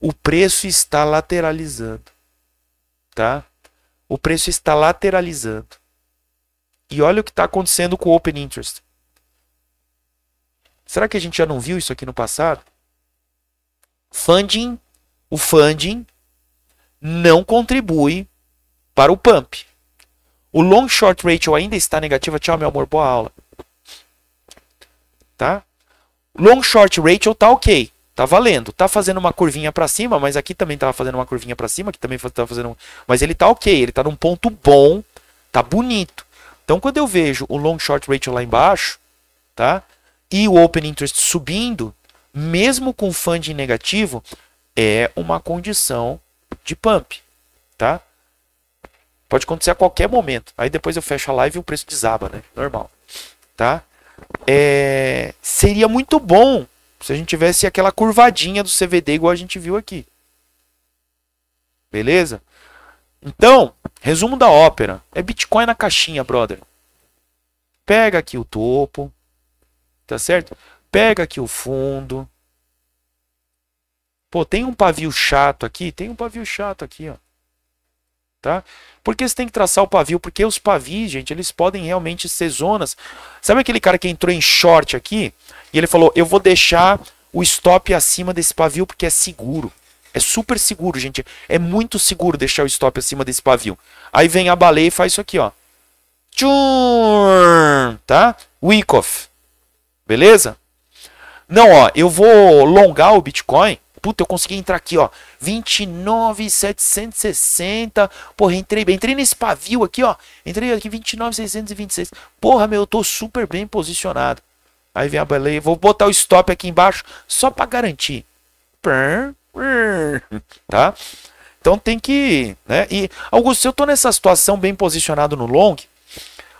O preço está lateralizando, tá? O preço está lateralizando. E olha o que está acontecendo com o Open Interest. Será que a gente já não viu isso aqui no passado? Funding, o funding não contribui para o pump. O long short ratio ainda está negativa. Tchau, meu amor, boa aula. Tá? Long short ratio tá OK, tá valendo. Tá fazendo uma curvinha para cima, mas aqui também tava fazendo uma curvinha para cima, que também tava fazendo, mas ele tá OK, ele tá num ponto bom, tá bonito. Então, quando eu vejo o long short ratio lá embaixo, tá? E o open interest subindo, mesmo com funding negativo, é uma condição de pump, tá? Pode acontecer a qualquer momento. Aí depois eu fecho a live e o preço desaba, né? Normal, tá? É... Seria muito bom se a gente tivesse aquela curvadinha do CVD igual a gente viu aqui. Beleza? Então, resumo da ópera: é Bitcoin na caixinha, brother. Pega aqui o topo, tá certo? Pega aqui o fundo. Pô, tem um pavio chato aqui? Tem um pavio chato aqui, ó. Tá? Por que você tem que traçar o pavio? Porque os pavios, gente, eles podem realmente ser zonas. Sabe aquele cara que entrou em short aqui? E ele falou, eu vou deixar o stop acima desse pavio porque é seguro. É super seguro, gente. É muito seguro deixar o stop acima desse pavio. Aí vem a baleia e faz isso aqui, ó. Tchum, tá? Week off. Beleza? Não, ó, eu vou longar o Bitcoin. Puta, eu consegui entrar aqui, ó. 29,760. Porra, entrei bem. Entrei nesse pavio aqui, ó. Entrei aqui 29,626. Porra, meu, eu tô super bem posicionado. Aí vem a baleia. Vou botar o stop aqui embaixo só pra garantir. (laughs) Tá? Então tem que. Né? E, Augusto, se eu estou nessa situação bem posicionado no long,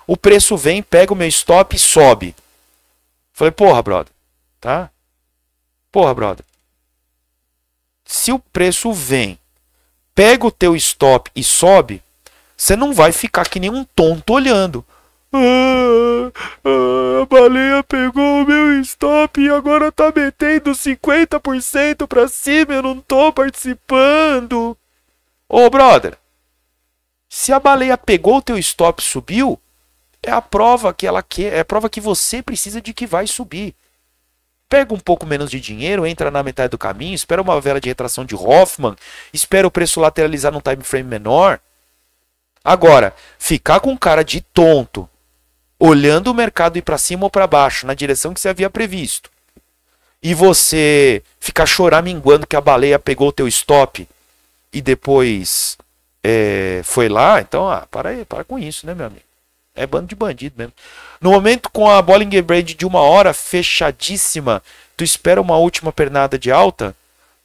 o preço vem, pega o meu stop e sobe. Falei, porra, brother. Tá? Porra, brother. Se o preço vem, pega o teu stop e sobe, você não vai ficar que nem um tonto olhando. Ah, ah, a baleia pegou o meu stop e agora tá metendo 50% pra cima, eu não tô participando. Ô, brother, se a baleia pegou o teu stop e subiu, é a prova que ela quer, é a prova que você precisa de que vai subir. Pega um pouco menos de dinheiro, entra na metade do caminho, espera uma vela de retração de Hoffman, espera o preço lateralizar num time frame menor. Agora, ficar com cara de tonto olhando o mercado ir para cima ou para baixo, na direção que você havia previsto, e você ficar minguando que a baleia pegou o teu stop e depois é, foi lá, então, ah, para aí, para com isso, né, meu amigo? É bando de bandido mesmo. No momento, com a Bollinger Braid de uma hora fechadíssima, tu espera uma última pernada de alta?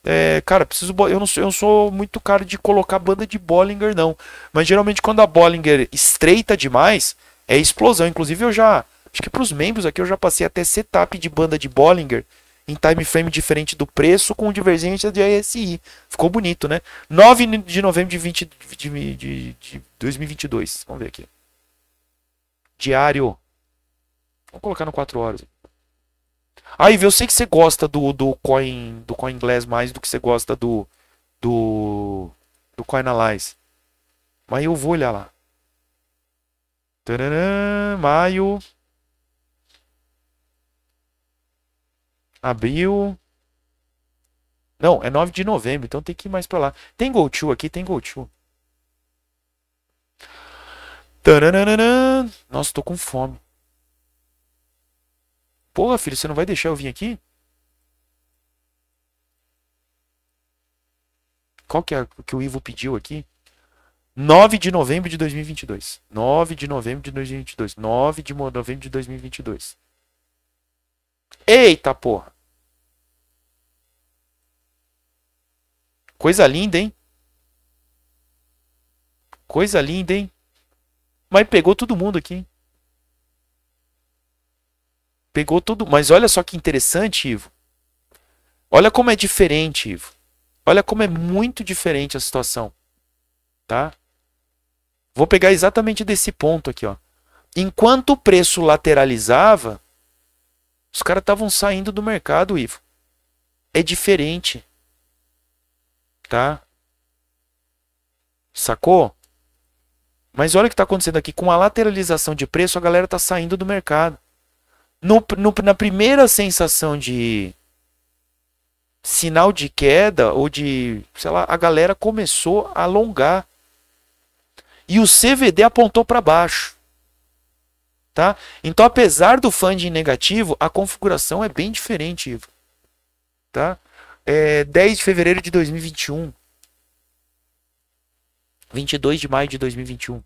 É, cara, preciso. Eu não, sou, eu não sou muito cara de colocar banda de Bollinger, não. Mas geralmente, quando a Bollinger estreita demais, é explosão. Inclusive, eu já. Acho que para os membros aqui eu já passei até setup de banda de Bollinger em time frame diferente do preço com divergência de ASI. Ficou bonito, né? 9 de novembro de, 20, de, de, de 2022. Vamos ver aqui. Diário. Vamos colocar no 4 horas. Aí, ah, eu sei que você gosta do, do coin do coin inglês mais do que você gosta do do do coin analyze. Mas eu vou olhar lá maio. Abril. Não, é 9 de novembro, então tem que ir mais para lá. Tem Go aqui, tem Go Nossa, tô com fome. Porra, filho, você não vai deixar eu vir aqui? Qual que é o que o Ivo pediu aqui? 9 de novembro de 2022. 9 de novembro de 2022. 9 de novembro de 2022. Eita porra. Coisa linda, hein? Coisa linda, hein? Mas pegou todo mundo aqui. Hein? Pegou todo. Mas olha só que interessante, Ivo. Olha como é diferente, Ivo. Olha como é muito diferente a situação. Tá? Vou pegar exatamente desse ponto aqui, ó. Enquanto o preço lateralizava, os caras estavam saindo do mercado, Ivo. É diferente. Tá? Sacou? Mas olha o que está acontecendo aqui. Com a lateralização de preço, a galera está saindo do mercado. No, no, na primeira sensação de sinal de queda ou de, sei lá, a galera começou a alongar e o CVD apontou para baixo. Tá? Então, apesar do funding negativo, a configuração é bem diferente, Ivo. Tá? É 10 de fevereiro de 2021. 22 de maio de 2021.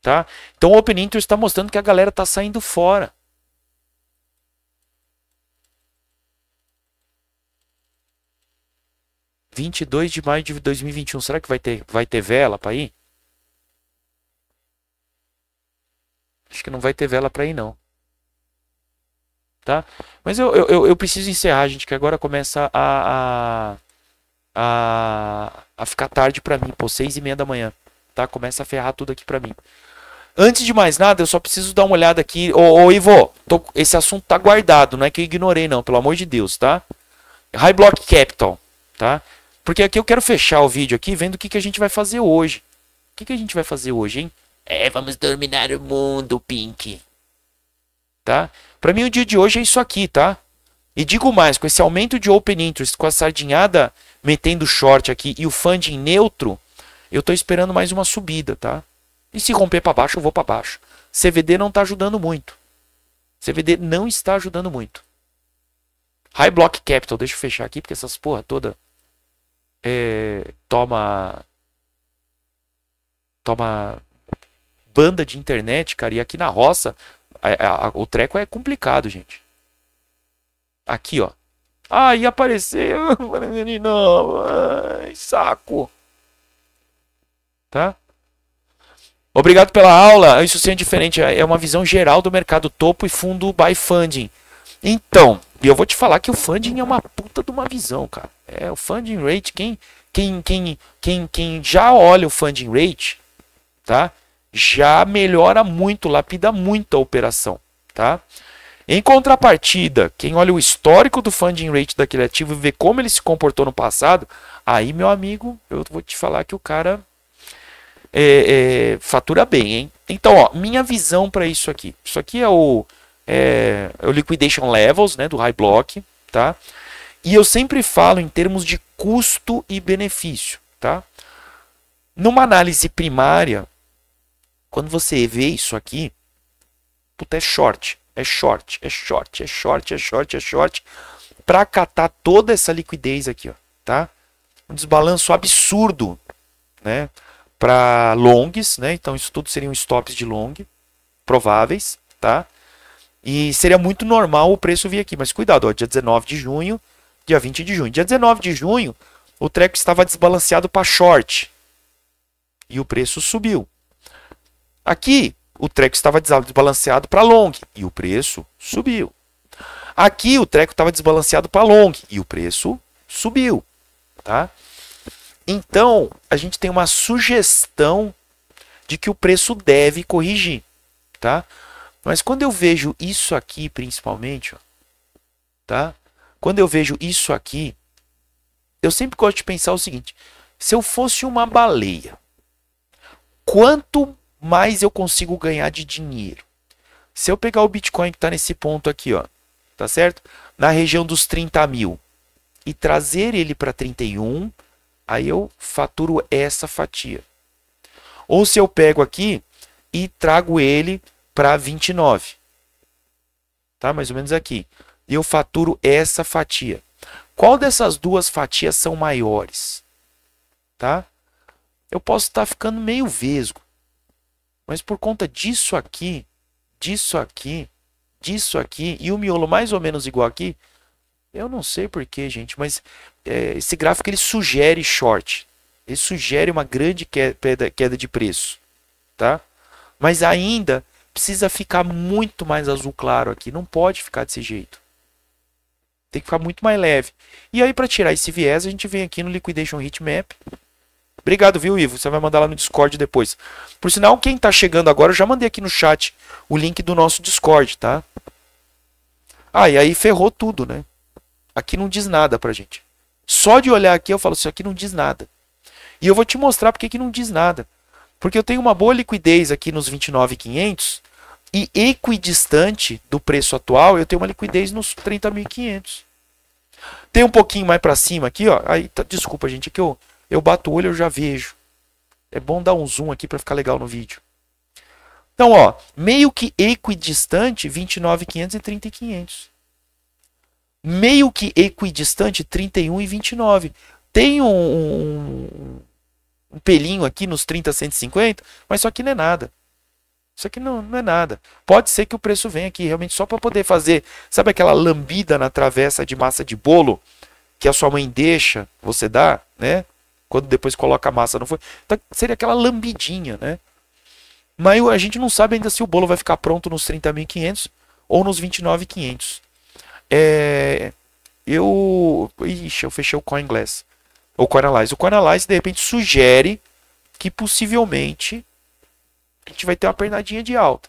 Tá? Então o Open Interest está mostrando que a galera está saindo fora. 22 de maio de 2021. Será que vai ter, vai ter vela para ir? Acho que não vai ter vela para ir, não. Tá? Mas eu, eu, eu preciso encerrar, gente, que agora começa a, a, a, a ficar tarde para mim, pô, seis e meia da manhã. Tá? Começa a ferrar tudo aqui para mim. Antes de mais nada, eu só preciso dar uma olhada aqui. Ô, ô Ivo, tô, esse assunto tá guardado, não é que eu ignorei, não, pelo amor de Deus, tá? High Block Capital, tá? Porque aqui eu quero fechar o vídeo aqui vendo o que, que a gente vai fazer hoje. O que, que a gente vai fazer hoje, hein? É, vamos dominar o mundo, Pink. Tá? Pra mim o dia de hoje é isso aqui, tá? E digo mais, com esse aumento de open interest, com a sardinhada metendo short aqui e o funding neutro, eu tô esperando mais uma subida, tá? E se romper para baixo, eu vou para baixo. CVD não tá ajudando muito. CVD não está ajudando muito. High Block Capital, deixa eu fechar aqui, porque essas porra toda é, toma toma banda de internet, cara, e aqui na roça a, é, é, a, o treco é complicado, gente. Aqui, ó. Ah, e apareceu. (laughs) Não, ai, saco. Tá? Obrigado pela aula. Isso sim é diferente. É, é uma visão geral do mercado topo e fundo by funding. Então, e eu vou te falar que o funding é uma puta de uma visão, cara. É o funding rate, quem quem quem quem quem já olha o funding rate, tá? Já melhora muito, lapida muito a operação, tá? Em contrapartida, quem olha o histórico do funding rate daquele ativo e vê como ele se comportou no passado, aí, meu amigo, eu vou te falar que o cara é, é, fatura bem, hein? Então, ó, minha visão para isso aqui. Isso aqui é o é, o liquidation levels, né, do high block, tá? E eu sempre falo em termos de custo e benefício, tá? Numa análise primária, quando você vê isso aqui, puta, é short, é short, é short, é short, é short, é short, para catar toda essa liquidez aqui, ó, tá? Um desbalanço absurdo, né? Para longs, né? Então isso tudo seriam stops de long prováveis, tá? E seria muito normal o preço vir aqui, mas cuidado, ó, dia 19 de junho, dia 20 de junho. Dia 19 de junho, o treco estava desbalanceado para short e o preço subiu. Aqui, o treco estava desbalanceado para long e o preço subiu. Aqui, o treco estava desbalanceado para long e o preço subiu, tá? Então, a gente tem uma sugestão de que o preço deve corrigir, tá? Mas quando eu vejo isso aqui, principalmente, ó, tá? Quando eu vejo isso aqui, eu sempre gosto de pensar o seguinte: se eu fosse uma baleia, quanto mais eu consigo ganhar de dinheiro? Se eu pegar o Bitcoin que está nesse ponto aqui, ó, tá certo? Na região dos 30 mil e trazer ele para 31, aí eu faturo essa fatia. Ou se eu pego aqui e trago ele para 29. Tá? Mais ou menos aqui. E eu faturo essa fatia. Qual dessas duas fatias são maiores? Tá? Eu posso estar tá ficando meio vesgo. Mas por conta disso aqui, disso aqui, disso aqui e o miolo mais ou menos igual aqui, eu não sei porquê, gente, mas é, esse gráfico ele sugere short. Ele sugere uma grande queda, queda de preço. Tá? Mas ainda precisa ficar muito mais azul claro aqui. Não pode ficar desse jeito. Tem que ficar muito mais leve. E aí, para tirar esse viés, a gente vem aqui no Liquidation Heatmap. Obrigado, viu, Ivo? Você vai mandar lá no Discord depois. Por sinal, quem está chegando agora, eu já mandei aqui no chat o link do nosso Discord, tá? Ah, e aí ferrou tudo, né? Aqui não diz nada pra gente. Só de olhar aqui, eu falo, isso aqui não diz nada. E eu vou te mostrar porque que não diz nada. Porque eu tenho uma boa liquidez aqui nos 29,500 e equidistante do preço atual, eu tenho uma liquidez nos 30.500. Tem um pouquinho mais para cima aqui, ó. Aí, tá, desculpa, gente, é que eu eu bato o olho, eu já vejo. É bom dar um zoom aqui para ficar legal no vídeo. Então, ó, meio que equidistante 29.500 e 30.500. Meio que equidistante 31 e 29. Tem um, um um pelinho aqui nos 30, 150, mas só que não é nada. Isso aqui não, não é nada. Pode ser que o preço venha aqui realmente só para poder fazer, sabe aquela lambida na travessa de massa de bolo que a sua mãe deixa, você dá, né? Quando depois coloca a massa, não foi? Então, seria aquela lambidinha, né? Mas a gente não sabe ainda se o bolo vai ficar pronto nos 30.500 ou nos 29.500. É, eu. Ixi, eu fechei o glass. O Coralyze. O Coralyze, de repente, sugere que possivelmente a gente vai ter uma pernadinha de alta.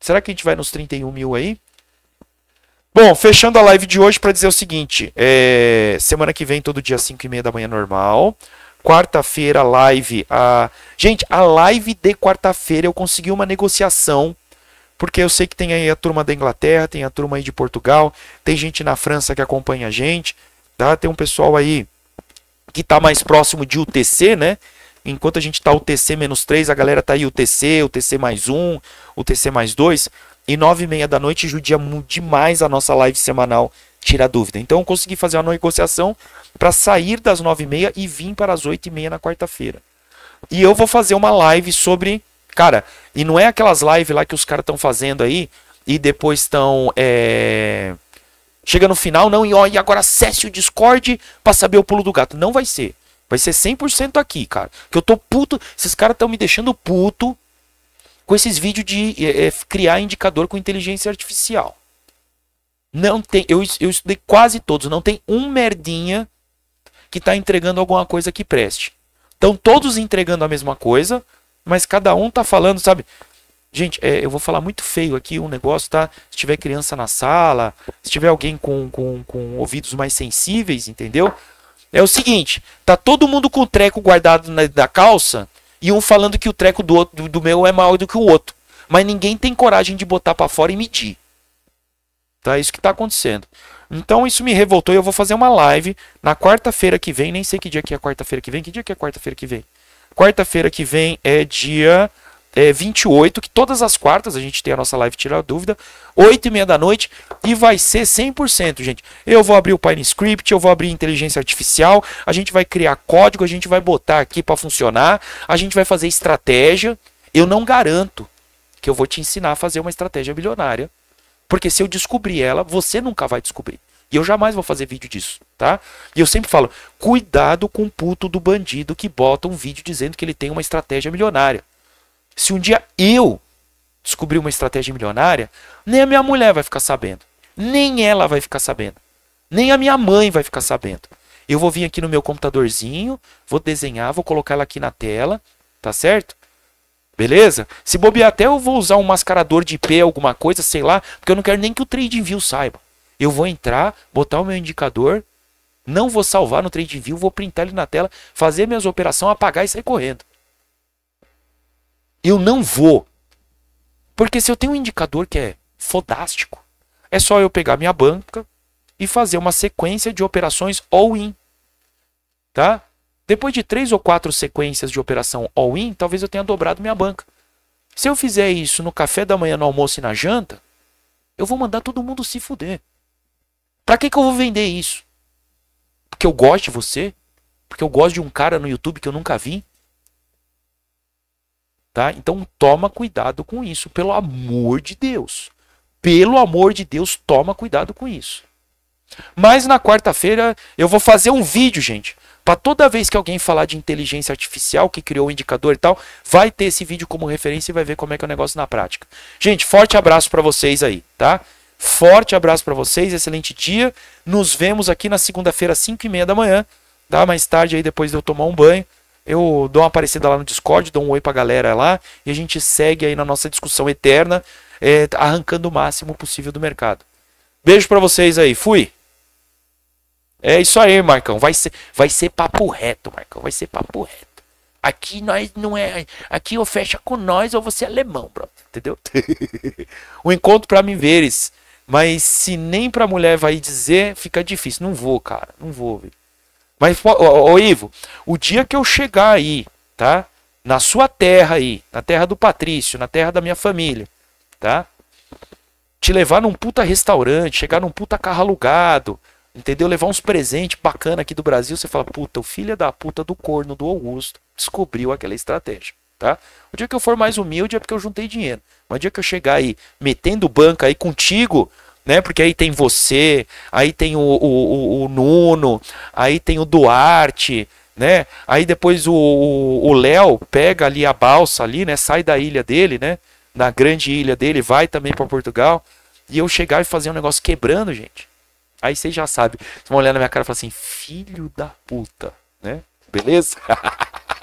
Será que a gente vai nos 31 mil aí? Bom, fechando a live de hoje para dizer o seguinte: é... semana que vem, todo dia 5 e meia da manhã normal. Quarta-feira, live. A... Gente, a live de quarta-feira eu consegui uma negociação. Porque eu sei que tem aí a turma da Inglaterra, tem a turma aí de Portugal, tem gente na França que acompanha a gente, tá? Tem um pessoal aí que está mais próximo de UTC, né? Enquanto a gente está UTC menos 3, a galera está aí UTC, UTC mais 1, UTC mais 2. E 9 e meia da noite judia demais a nossa live semanal Tira Dúvida. Então eu consegui fazer uma negociação para sair das 9 e meia e vir para as 8 e meia na quarta-feira. E eu vou fazer uma live sobre... Cara, e não é aquelas lives lá que os caras estão fazendo aí e depois estão... É eh, Chega no final, não, e ó, e agora acesse o Discord pra saber o pulo do gato. Não vai ser. Vai ser 100% aqui, cara. Que eu tô puto. Esses caras estão me deixando puto com esses vídeos de é, é, criar indicador com inteligência artificial. Não tem. Eu, eu estudei quase todos. Não tem um merdinha que tá entregando alguma coisa que preste. Estão todos entregando a mesma coisa, mas cada um tá falando, sabe? Gente, é, eu vou falar muito feio aqui um negócio, tá? Se tiver criança na sala, se tiver alguém com, com, com ouvidos mais sensíveis, entendeu? É o seguinte, tá todo mundo com o treco guardado na, da calça e um falando que o treco do, outro, do, do meu é maior do que o outro. Mas ninguém tem coragem de botar para fora e medir. Tá? É isso que tá acontecendo. Então isso me revoltou e eu vou fazer uma live na quarta-feira que vem. Nem sei que dia que é quarta-feira que vem. Que dia que é quarta-feira que vem? Quarta-feira que vem é dia é, 28, que todas as quartas a gente tem a nossa live Tira a Dúvida, 8 e meia da noite, e vai ser 100%, gente. Eu vou abrir o PineScript, Script, eu vou abrir inteligência artificial, a gente vai criar código, a gente vai botar aqui para funcionar, a gente vai fazer estratégia. Eu não garanto que eu vou te ensinar a fazer uma estratégia milionária porque se eu descobrir ela, você nunca vai descobrir. E eu jamais vou fazer vídeo disso, tá? E eu sempre falo, cuidado com o puto do bandido que bota um vídeo dizendo que ele tem uma estratégia milionária. Se um dia eu descobrir uma estratégia milionária, nem a minha mulher vai ficar sabendo, nem ela vai ficar sabendo, nem a minha mãe vai ficar sabendo. Eu vou vir aqui no meu computadorzinho, vou desenhar, vou colocar ela aqui na tela, tá certo? Beleza? Se bobear até eu vou usar um mascarador de IP, alguma coisa, sei lá, porque eu não quero nem que o TradeView saiba. Eu vou entrar, botar o meu indicador, não vou salvar no TradeView, vou printar ele na tela, fazer minhas operações, apagar e sair correndo eu não vou. Porque se eu tenho um indicador que é fodástico, é só eu pegar minha banca e fazer uma sequência de operações all-in. Tá? Depois de três ou quatro sequências de operação all-in, talvez eu tenha dobrado minha banca. Se eu fizer isso no café da manhã, no almoço e na janta, eu vou mandar todo mundo se fuder. Pra que, que eu vou vender isso? Porque eu gosto de você? Porque eu gosto de um cara no YouTube que eu nunca vi? Tá? Então toma cuidado com isso, pelo amor de Deus. Pelo amor de Deus, toma cuidado com isso. Mas na quarta-feira eu vou fazer um vídeo, gente. Para toda vez que alguém falar de inteligência artificial, que criou o um indicador e tal, vai ter esse vídeo como referência e vai ver como é que é o negócio na prática. Gente, forte abraço para vocês aí, tá? Forte abraço para vocês, excelente dia. Nos vemos aqui na segunda-feira, 5 e meia da manhã, tá? Mais tarde aí, depois de eu tomar um banho. Eu dou uma aparecida lá no Discord, dou um oi pra galera lá e a gente segue aí na nossa discussão eterna, é, arrancando o máximo possível do mercado. Beijo para vocês aí, fui! É isso aí, Marcão. Vai ser, vai ser papo reto, Marcão. Vai ser papo reto. Aqui nós não é. Aqui ou fecha com nós ou você é alemão, bro. Entendeu? (laughs) o encontro para me veres. Mas se nem pra mulher vai dizer, fica difícil. Não vou, cara. Não vou, velho. Mas, ô, ô, Ivo, o dia que eu chegar aí, tá? Na sua terra aí, na terra do Patrício, na terra da minha família, tá? Te levar num puta restaurante, chegar num puta carro alugado, entendeu? Levar uns presentes bacana aqui do Brasil, você fala, puta, o filho da puta do corno do Augusto descobriu aquela estratégia, tá? O dia que eu for mais humilde é porque eu juntei dinheiro. Mas o dia que eu chegar aí metendo banca aí contigo, né? Porque aí tem você, aí tem o, o, o, o Nuno, aí tem o Duarte, né? Aí depois o Léo pega ali a balsa ali, né? Sai da ilha dele, né? Na grande ilha dele, vai também para Portugal. E eu chegar e fazer um negócio quebrando, gente. Aí vocês já sabem. Vocês vão olhar na minha cara e falar assim, filho da puta, né? Beleza? (laughs)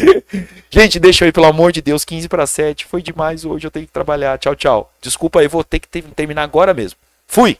(laughs) Gente, deixa aí, pelo amor de Deus, 15 para 7. Foi demais hoje, eu tenho que trabalhar. Tchau, tchau. Desculpa aí, vou ter que ter, terminar agora mesmo. Fui!